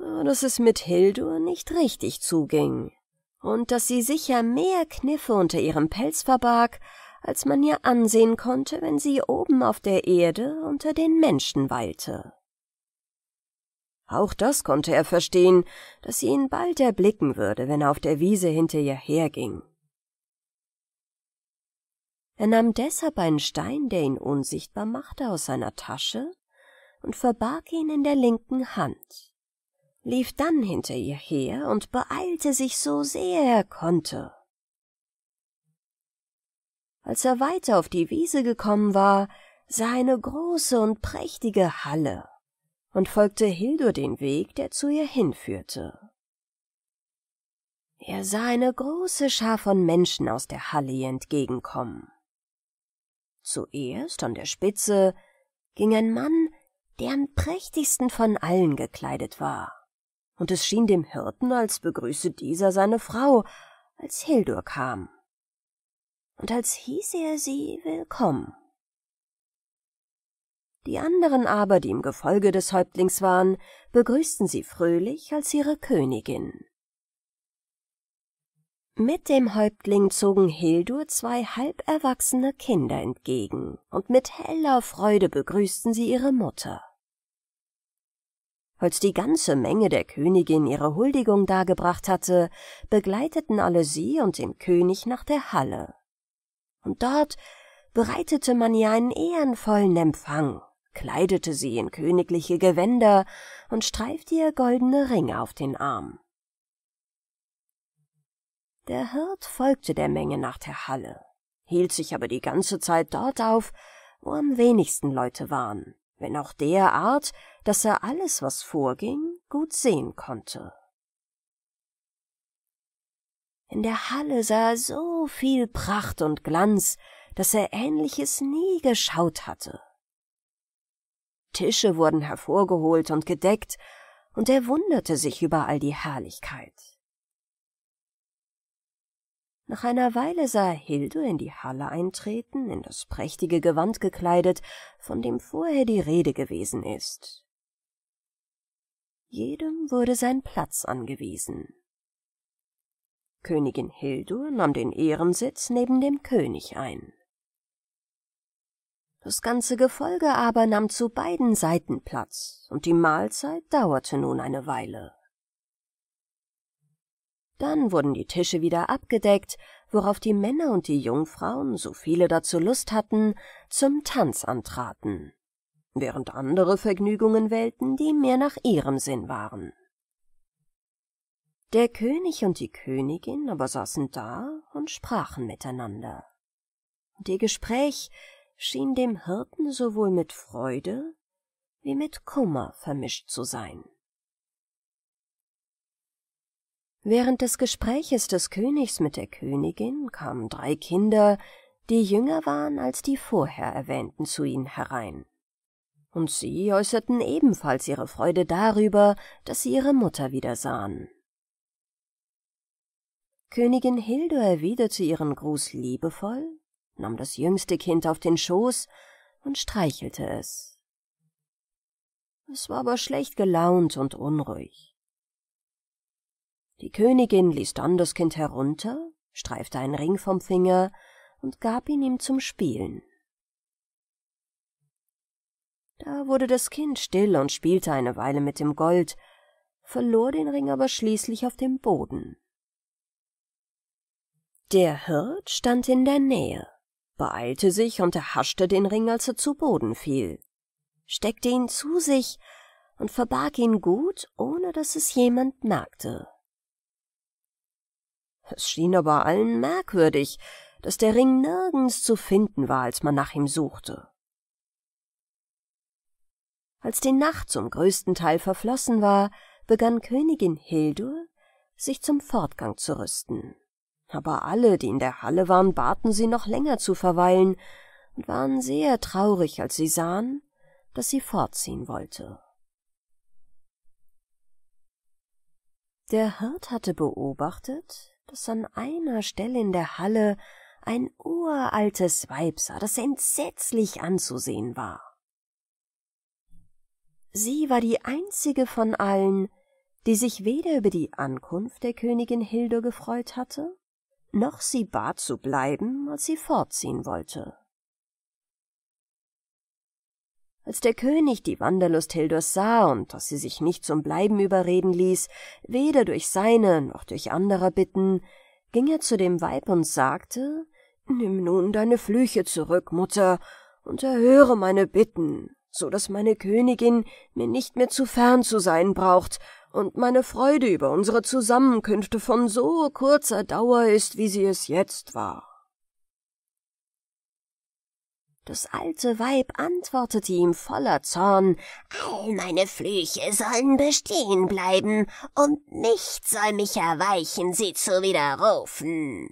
Ah, dass es mit Hildur nicht richtig zuging und dass sie sicher mehr Kniffe unter ihrem Pelz verbarg, als man ihr ansehen konnte, wenn sie oben auf der Erde unter den Menschen weilte. Auch das konnte er verstehen, dass sie ihn bald erblicken würde, wenn er auf der Wiese hinter ihr herging. Er nahm deshalb einen Stein, der ihn unsichtbar machte, aus seiner Tasche und verbarg ihn in der linken Hand lief dann hinter ihr her und beeilte sich so sehr er konnte. Als er weiter auf die Wiese gekommen war, sah er eine große und prächtige Halle und folgte Hildur den Weg, der zu ihr hinführte. Er sah eine große Schar von Menschen aus der Halle ihr entgegenkommen. Zuerst an der Spitze ging ein Mann, der am prächtigsten von allen gekleidet war und es schien dem Hirten, als begrüße dieser seine Frau, als Hildur kam, und als hieß er sie willkommen. Die anderen aber, die im Gefolge des Häuptlings waren, begrüßten sie fröhlich als ihre Königin. Mit dem Häuptling zogen Hildur zwei halberwachsene Kinder entgegen, und mit heller Freude begrüßten sie ihre Mutter. Als die ganze Menge der Königin ihre Huldigung dargebracht hatte, begleiteten alle sie und den König nach der Halle. Und dort bereitete man ihr einen ehrenvollen Empfang, kleidete sie in königliche Gewänder und streifte ihr goldene Ringe auf den Arm. Der Hirt folgte der Menge nach der Halle, hielt sich aber die ganze Zeit dort auf, wo am wenigsten Leute waren, wenn auch derart, dass er alles, was vorging, gut sehen konnte. In der Halle sah er so viel Pracht und Glanz, dass er Ähnliches nie geschaut hatte. Tische wurden hervorgeholt und gedeckt, und er wunderte sich über all die Herrlichkeit. Nach einer Weile sah Hilde in die Halle eintreten, in das prächtige Gewand gekleidet, von dem vorher die Rede gewesen ist. Jedem wurde sein Platz angewiesen. Königin Hildur nahm den Ehrensitz neben dem König ein. Das ganze Gefolge aber nahm zu beiden Seiten Platz, und die Mahlzeit dauerte nun eine Weile. Dann wurden die Tische wieder abgedeckt, worauf die Männer und die Jungfrauen, so viele dazu Lust hatten, zum Tanz antraten während andere Vergnügungen wählten, die mehr nach ihrem Sinn waren. Der König und die Königin aber saßen da und sprachen miteinander. Und ihr Gespräch schien dem Hirten sowohl mit Freude wie mit Kummer vermischt zu sein. Während des Gespräches des Königs mit der Königin kamen drei Kinder, die jünger waren als die vorher erwähnten, zu ihnen herein und sie äußerten ebenfalls ihre Freude darüber, dass sie ihre Mutter wieder sahen. Königin Hilde erwiderte ihren Gruß liebevoll, nahm das jüngste Kind auf den Schoß und streichelte es. Es war aber schlecht gelaunt und unruhig. Die Königin ließ dann das Kind herunter, streifte einen Ring vom Finger und gab ihn ihm zum Spielen. Da wurde das Kind still und spielte eine Weile mit dem Gold, verlor den Ring aber schließlich auf dem Boden. Der Hirt stand in der Nähe, beeilte sich und erhaschte den Ring, als er zu Boden fiel, steckte ihn zu sich und verbarg ihn gut, ohne dass es jemand merkte. Es schien aber allen merkwürdig, dass der Ring nirgends zu finden war, als man nach ihm suchte. Als die Nacht zum größten Teil verflossen war, begann Königin Hildur, sich zum Fortgang zu rüsten. Aber alle, die in der Halle waren, baten sie noch länger zu verweilen und waren sehr traurig, als sie sahen, dass sie fortziehen wollte. Der Hirt hatte beobachtet, dass an einer Stelle in der Halle ein uraltes Weib sah, das entsetzlich anzusehen war. Sie war die einzige von allen, die sich weder über die Ankunft der Königin Hildur gefreut hatte, noch sie bat zu bleiben, als sie fortziehen wollte. Als der König die Wanderlust Hildurs sah und dass sie sich nicht zum Bleiben überreden ließ, weder durch seine noch durch anderer Bitten, ging er zu dem Weib und sagte, Nimm nun deine Flüche zurück, Mutter, und erhöre meine Bitten so dass meine Königin mir nicht mehr zu fern zu sein braucht und meine Freude über unsere Zusammenkünfte von so kurzer Dauer ist, wie sie es jetzt war. Das alte Weib antwortete ihm voller Zorn, All meine Flüche sollen bestehen bleiben, und nichts soll mich erweichen, sie zu widerrufen.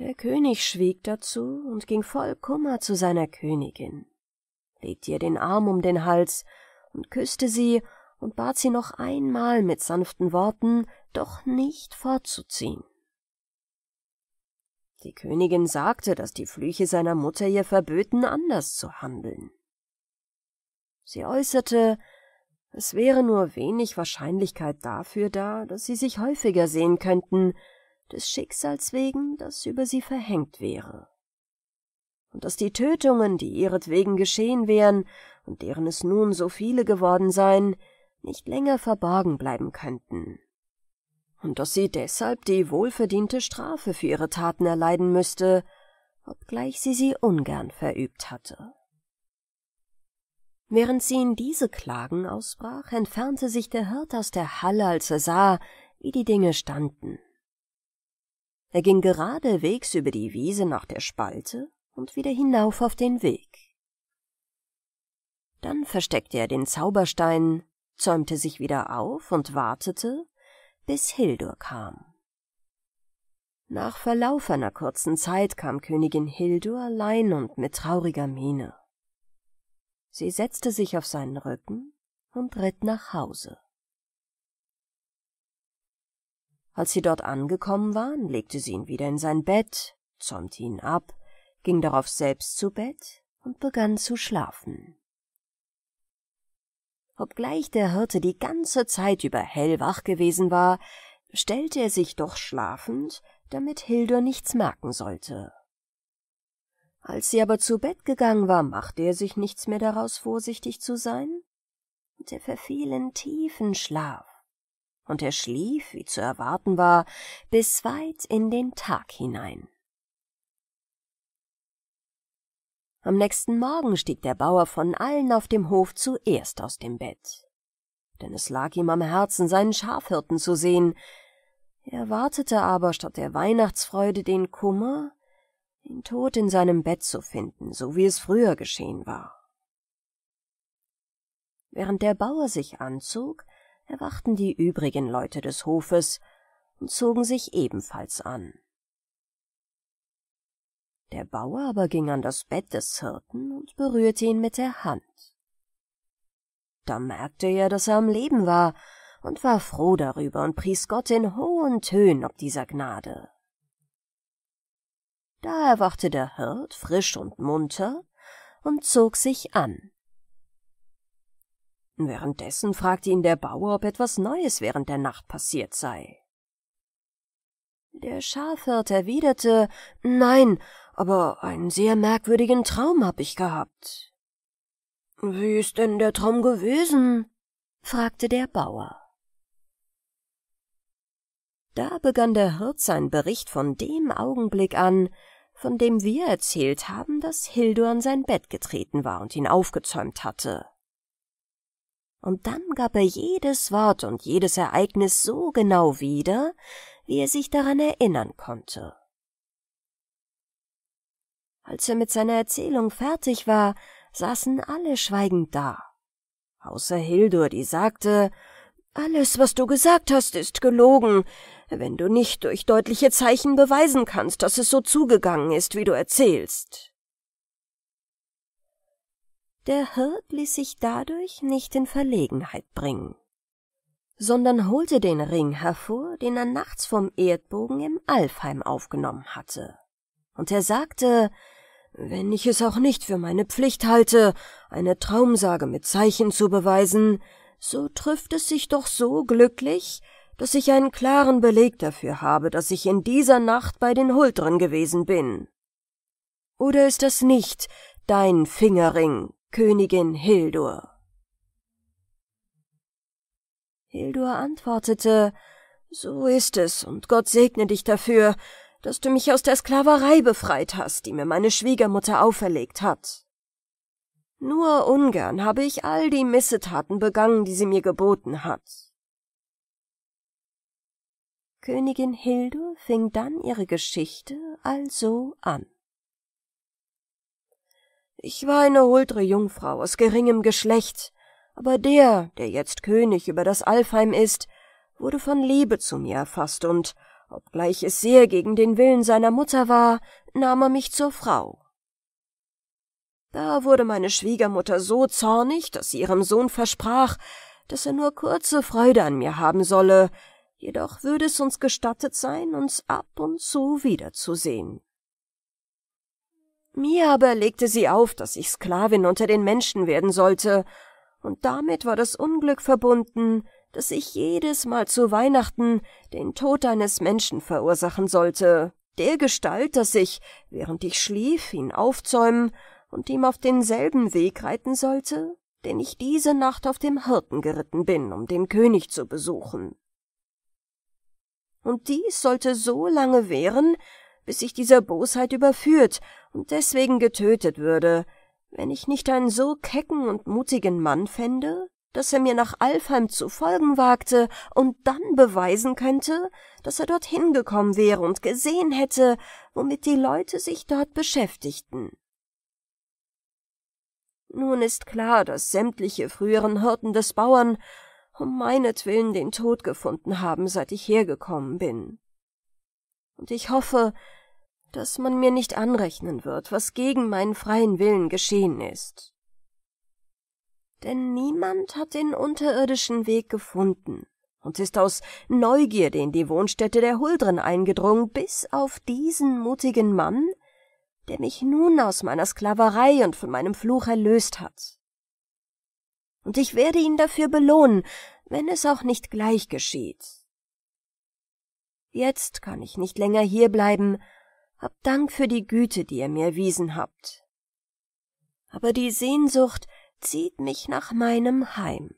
Der König schwieg dazu und ging voll Kummer zu seiner Königin, legte ihr den Arm um den Hals und küßte sie und bat sie noch einmal mit sanften Worten, doch nicht fortzuziehen. Die Königin sagte, dass die Flüche seiner Mutter ihr verböten, anders zu handeln. Sie äußerte, es wäre nur wenig Wahrscheinlichkeit dafür da, dass sie sich häufiger sehen könnten, des Schicksals wegen, das über sie verhängt wäre. Und dass die Tötungen, die ihretwegen geschehen wären und deren es nun so viele geworden seien, nicht länger verborgen bleiben könnten. Und dass sie deshalb die wohlverdiente Strafe für ihre Taten erleiden müsste, obgleich sie sie ungern verübt hatte. Während sie in diese Klagen ausbrach, entfernte sich der Hirt aus der Halle, als er sah, wie die Dinge standen. Er ging geradewegs über die Wiese nach der Spalte und wieder hinauf auf den Weg. Dann versteckte er den Zauberstein, zäumte sich wieder auf und wartete, bis Hildur kam. Nach Verlauf einer kurzen Zeit kam Königin Hildur allein und mit trauriger Miene. Sie setzte sich auf seinen Rücken und ritt nach Hause. Als sie dort angekommen waren, legte sie ihn wieder in sein Bett, zäumte ihn ab, ging darauf selbst zu Bett und begann zu schlafen. Obgleich der Hirte die ganze Zeit über hellwach gewesen war, stellte er sich doch schlafend, damit Hildur nichts merken sollte. Als sie aber zu Bett gegangen war, machte er sich nichts mehr daraus, vorsichtig zu sein, und er verfiel in tiefen Schlaf und er schlief, wie zu erwarten war, bis weit in den Tag hinein. Am nächsten Morgen stieg der Bauer von allen auf dem Hof zuerst aus dem Bett, denn es lag ihm am Herzen, seinen Schafhirten zu sehen. Er wartete aber statt der Weihnachtsfreude den Kummer, den Tod in seinem Bett zu finden, so wie es früher geschehen war. Während der Bauer sich anzog, erwachten die übrigen Leute des Hofes und zogen sich ebenfalls an. Der Bauer aber ging an das Bett des Hirten und berührte ihn mit der Hand. Da merkte er, dass er am Leben war, und war froh darüber und pries Gott in hohen Tönen ob dieser Gnade. Da erwachte der Hirt frisch und munter und zog sich an. Währenddessen fragte ihn der Bauer, ob etwas Neues während der Nacht passiert sei. Der Schafhirt erwiderte, nein, aber einen sehr merkwürdigen Traum habe ich gehabt. Wie ist denn der Traum gewesen? fragte der Bauer. Da begann der Hirt seinen Bericht von dem Augenblick an, von dem wir erzählt haben, dass Hildur an sein Bett getreten war und ihn aufgezäumt hatte und dann gab er jedes Wort und jedes Ereignis so genau wieder, wie er sich daran erinnern konnte. Als er mit seiner Erzählung fertig war, saßen alle schweigend da, außer Hildur, die sagte, »Alles, was du gesagt hast, ist gelogen, wenn du nicht durch deutliche Zeichen beweisen kannst, dass es so zugegangen ist, wie du erzählst.« der Hirt ließ sich dadurch nicht in Verlegenheit bringen, sondern holte den Ring hervor, den er nachts vom Erdbogen im Alfheim aufgenommen hatte. Und er sagte, wenn ich es auch nicht für meine Pflicht halte, eine Traumsage mit Zeichen zu beweisen, so trifft es sich doch so glücklich, dass ich einen klaren Beleg dafür habe, dass ich in dieser Nacht bei den Huldren gewesen bin. Oder ist das nicht dein Fingerring, Königin Hildur. Hildur antwortete So ist es, und Gott segne dich dafür, dass du mich aus der Sklaverei befreit hast, die mir meine Schwiegermutter auferlegt hat. Nur ungern habe ich all die Missetaten begangen, die sie mir geboten hat. Königin Hildur fing dann ihre Geschichte also an. Ich war eine hultre Jungfrau aus geringem Geschlecht, aber der, der jetzt König über das Alfheim ist, wurde von Liebe zu mir erfasst und, obgleich es sehr gegen den Willen seiner Mutter war, nahm er mich zur Frau. Da wurde meine Schwiegermutter so zornig, dass sie ihrem Sohn versprach, dass er nur kurze Freude an mir haben solle, jedoch würde es uns gestattet sein, uns ab und zu wiederzusehen. Mir aber legte sie auf, dass ich Sklavin unter den Menschen werden sollte, und damit war das Unglück verbunden, dass ich jedes Mal zu Weihnachten den Tod eines Menschen verursachen sollte, der Gestalt, dass ich, während ich schlief, ihn aufzäumen und ihm auf denselben Weg reiten sollte, den ich diese Nacht auf dem Hirten geritten bin, um den König zu besuchen. Und dies sollte so lange währen, bis ich dieser Bosheit überführt und deswegen getötet würde, wenn ich nicht einen so kecken und mutigen Mann fände, dass er mir nach Alfheim zu folgen wagte und dann beweisen könnte, dass er dorthin gekommen wäre und gesehen hätte, womit die Leute sich dort beschäftigten. Nun ist klar, dass sämtliche früheren Hirten des Bauern um meinetwillen den Tod gefunden haben, seit ich hergekommen bin und ich hoffe, dass man mir nicht anrechnen wird, was gegen meinen freien Willen geschehen ist. Denn niemand hat den unterirdischen Weg gefunden und ist aus Neugierde in die Wohnstätte der Huldren eingedrungen, bis auf diesen mutigen Mann, der mich nun aus meiner Sklaverei und von meinem Fluch erlöst hat. Und ich werde ihn dafür belohnen, wenn es auch nicht gleich geschieht. Jetzt kann ich nicht länger hierbleiben. Hab Dank für die Güte, die ihr mir erwiesen habt. Aber die Sehnsucht zieht mich nach meinem Heim.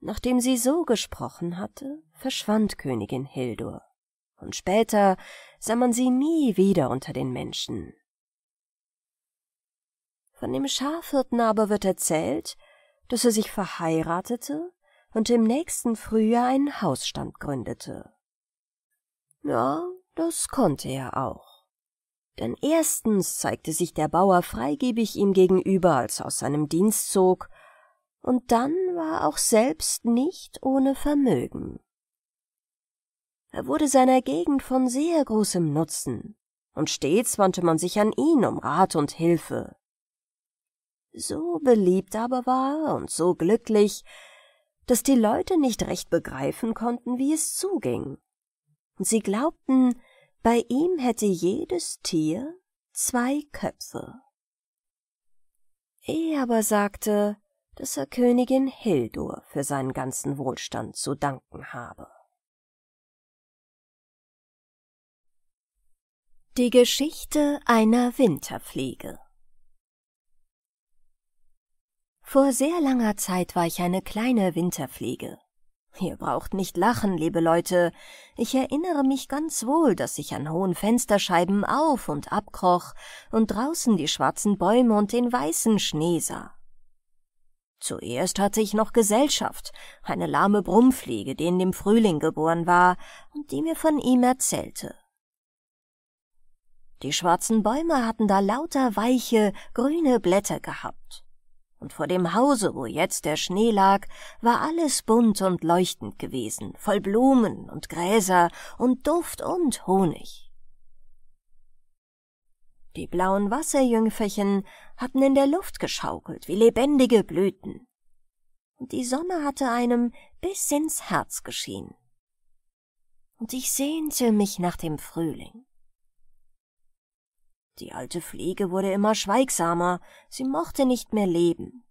Nachdem sie so gesprochen hatte, verschwand Königin Hildur, und später sah man sie nie wieder unter den Menschen. Von dem Schafhirten aber wird erzählt, dass er sich verheiratete und im nächsten Frühjahr einen Hausstand gründete. Ja, das konnte er auch. Denn erstens zeigte sich der Bauer freigebig ihm gegenüber, als er aus seinem Dienst zog, und dann war er auch selbst nicht ohne Vermögen. Er wurde seiner Gegend von sehr großem Nutzen, und stets wandte man sich an ihn um Rat und Hilfe. So beliebt aber war er und so glücklich, dass die Leute nicht recht begreifen konnten, wie es zuging. Und sie glaubten, bei ihm hätte jedes Tier zwei Köpfe. Er aber sagte, dass er Königin Hildur für seinen ganzen Wohlstand zu danken habe. Die Geschichte einer Winterfliege vor sehr langer Zeit war ich eine kleine Winterfliege. Ihr braucht nicht lachen, liebe Leute. Ich erinnere mich ganz wohl, dass ich an hohen Fensterscheiben auf und abkroch und draußen die schwarzen Bäume und den weißen Schnee sah. Zuerst hatte ich noch Gesellschaft, eine lahme Brummfliege, die in dem Frühling geboren war und die mir von ihm erzählte. Die schwarzen Bäume hatten da lauter weiche, grüne Blätter gehabt und vor dem Hause, wo jetzt der Schnee lag, war alles bunt und leuchtend gewesen, voll Blumen und Gräser und Duft und Honig. Die blauen Wasserjüngferchen hatten in der Luft geschaukelt wie lebendige Blüten. Und die Sonne hatte einem bis ins Herz geschienen. Und ich sehnte mich nach dem Frühling. Die alte Fliege wurde immer schweigsamer, sie mochte nicht mehr leben.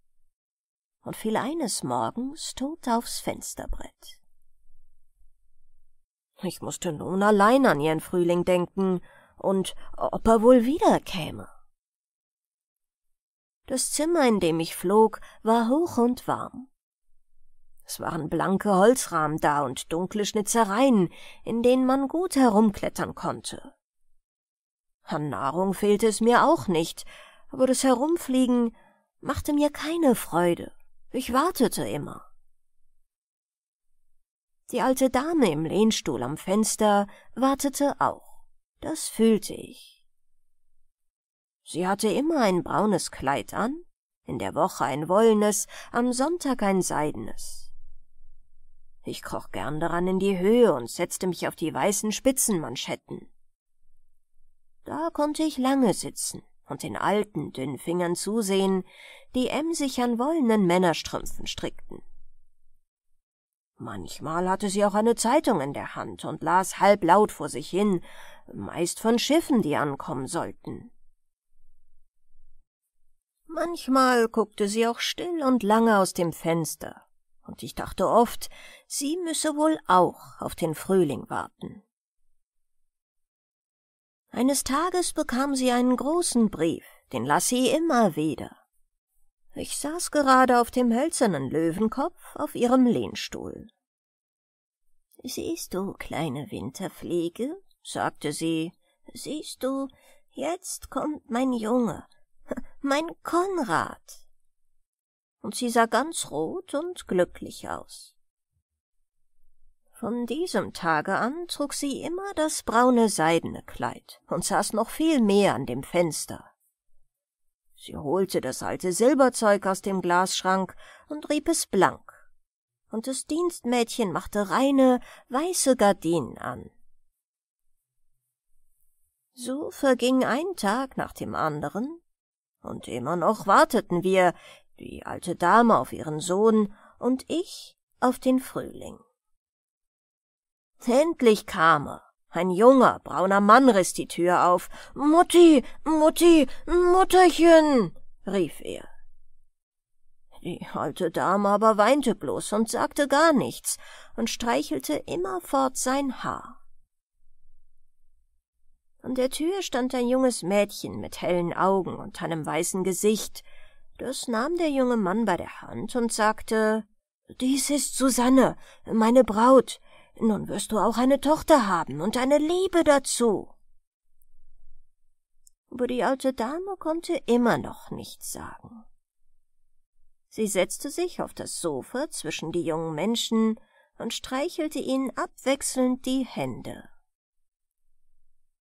Und fiel eines Morgens tot aufs Fensterbrett. Ich musste nun allein an ihren Frühling denken und ob er wohl wiederkäme. Das Zimmer, in dem ich flog, war hoch und warm. Es waren blanke Holzrahmen da und dunkle Schnitzereien, in denen man gut herumklettern konnte. An Nahrung fehlte es mir auch nicht, aber das Herumfliegen machte mir keine Freude. Ich wartete immer. Die alte Dame im Lehnstuhl am Fenster wartete auch. Das fühlte ich. Sie hatte immer ein braunes Kleid an, in der Woche ein wollenes, am Sonntag ein seidenes. Ich kroch gern daran in die Höhe und setzte mich auf die weißen Spitzenmanschetten. Da konnte ich lange sitzen und den alten, dünnen Fingern zusehen, die emsig an wollenen Männerstrümpfen strickten. Manchmal hatte sie auch eine Zeitung in der Hand und las halblaut vor sich hin, meist von Schiffen, die ankommen sollten. Manchmal guckte sie auch still und lange aus dem Fenster, und ich dachte oft, sie müsse wohl auch auf den Frühling warten. Eines Tages bekam sie einen großen Brief, den las sie immer wieder. Ich saß gerade auf dem hölzernen Löwenkopf auf ihrem Lehnstuhl. Siehst du, kleine Winterfliege, sagte sie, siehst du, jetzt kommt mein Junge, mein Konrad. Und sie sah ganz rot und glücklich aus. Von diesem Tage an trug sie immer das braune seidene Kleid und saß noch viel mehr an dem Fenster. Sie holte das alte Silberzeug aus dem Glasschrank und rieb es blank, und das Dienstmädchen machte reine, weiße Gardinen an. So verging ein Tag nach dem anderen, und immer noch warteten wir, die alte Dame auf ihren Sohn und ich auf den Frühling. Endlich kam er. Ein junger, brauner Mann riss die Tür auf. Mutti, Mutti, Mutterchen, rief er. Die alte Dame aber weinte bloß und sagte gar nichts und streichelte immerfort sein Haar. An der Tür stand ein junges Mädchen mit hellen Augen und einem weißen Gesicht. Das nahm der junge Mann bei der Hand und sagte, »Dies ist Susanne, meine Braut. Nun wirst du auch eine Tochter haben und eine Liebe dazu. Aber die alte Dame konnte immer noch nichts sagen. Sie setzte sich auf das Sofa zwischen die jungen Menschen und streichelte ihnen abwechselnd die Hände.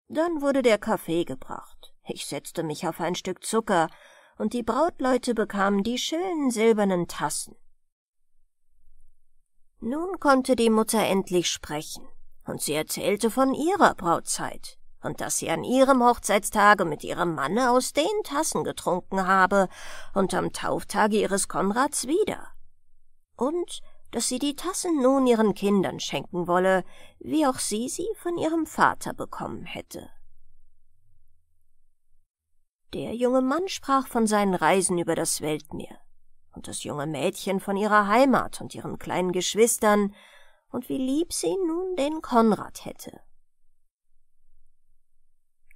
Dann wurde der Kaffee gebracht. Ich setzte mich auf ein Stück Zucker, und die Brautleute bekamen die schönen silbernen Tassen. Nun konnte die Mutter endlich sprechen, und sie erzählte von ihrer Brautzeit und dass sie an ihrem Hochzeitstage mit ihrem Manne aus den Tassen getrunken habe und am Tauftage ihres Konrads wieder. Und dass sie die Tassen nun ihren Kindern schenken wolle, wie auch sie sie von ihrem Vater bekommen hätte. Der junge Mann sprach von seinen Reisen über das Weltmeer, und das junge Mädchen von ihrer Heimat und ihren kleinen Geschwistern und wie lieb sie nun den Konrad hätte.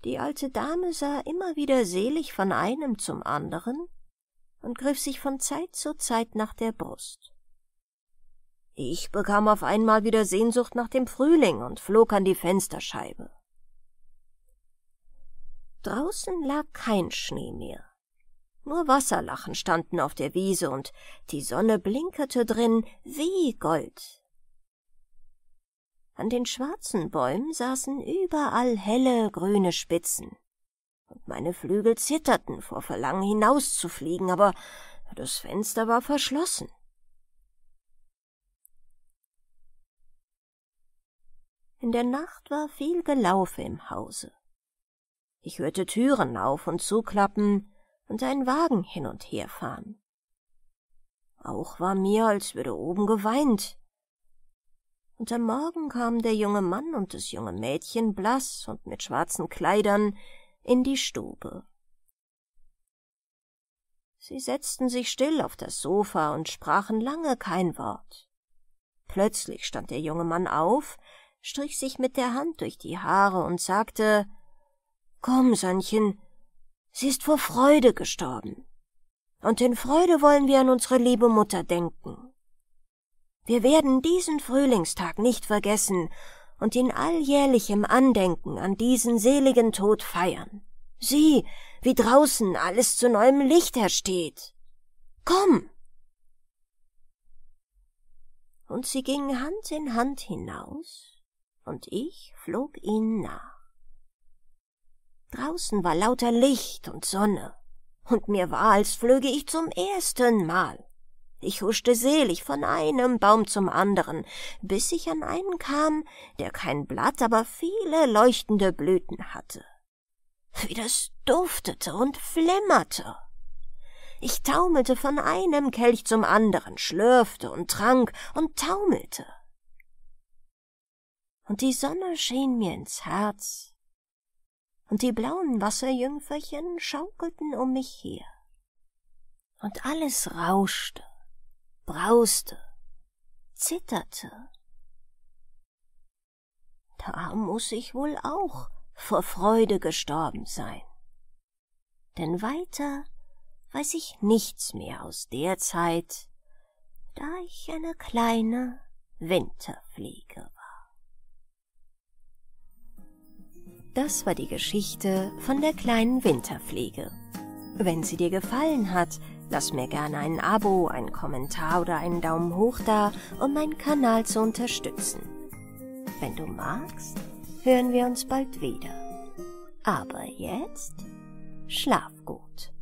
Die alte Dame sah immer wieder selig von einem zum anderen und griff sich von Zeit zu Zeit nach der Brust. Ich bekam auf einmal wieder Sehnsucht nach dem Frühling und flog an die Fensterscheibe. Draußen lag kein Schnee mehr. Nur Wasserlachen standen auf der Wiese und die Sonne blinkerte drin wie Gold. An den schwarzen Bäumen saßen überall helle grüne Spitzen. Und meine Flügel zitterten vor Verlangen hinauszufliegen, aber das Fenster war verschlossen. In der Nacht war viel Gelaufe im Hause. Ich hörte Türen auf und zuklappen, und einen Wagen hin und her fahren. Auch war mir, als würde oben geweint. Und am Morgen kamen der junge Mann und das junge Mädchen blass und mit schwarzen Kleidern in die Stube. Sie setzten sich still auf das Sofa und sprachen lange kein Wort. Plötzlich stand der junge Mann auf, strich sich mit der Hand durch die Haare und sagte Komm, Sannchen, Sie ist vor Freude gestorben. Und in Freude wollen wir an unsere liebe Mutter denken. Wir werden diesen Frühlingstag nicht vergessen und in alljährlichem Andenken an diesen seligen Tod feiern. Sieh, wie draußen alles zu neuem Licht ersteht. Komm! Und sie gingen Hand in Hand hinaus, und ich flog ihnen nach. Draußen war lauter Licht und Sonne, und mir war, als flöge ich zum ersten Mal. Ich huschte selig von einem Baum zum anderen, bis ich an einen kam, der kein Blatt, aber viele leuchtende Blüten hatte. Wie das duftete und flimmerte. Ich taumelte von einem Kelch zum anderen, schlürfte und trank und taumelte. Und die Sonne schien mir ins Herz und die blauen Wasserjüngferchen schaukelten um mich her. Und alles rauschte, brauste, zitterte. Da muß ich wohl auch vor Freude gestorben sein. Denn weiter weiß ich nichts mehr aus der Zeit, da ich eine kleine Winterfliege Das war die Geschichte von der kleinen Winterpflege. Wenn sie dir gefallen hat, lass mir gerne ein Abo, einen Kommentar oder einen Daumen hoch da, um meinen Kanal zu unterstützen. Wenn du magst, hören wir uns bald wieder. Aber jetzt schlaf gut.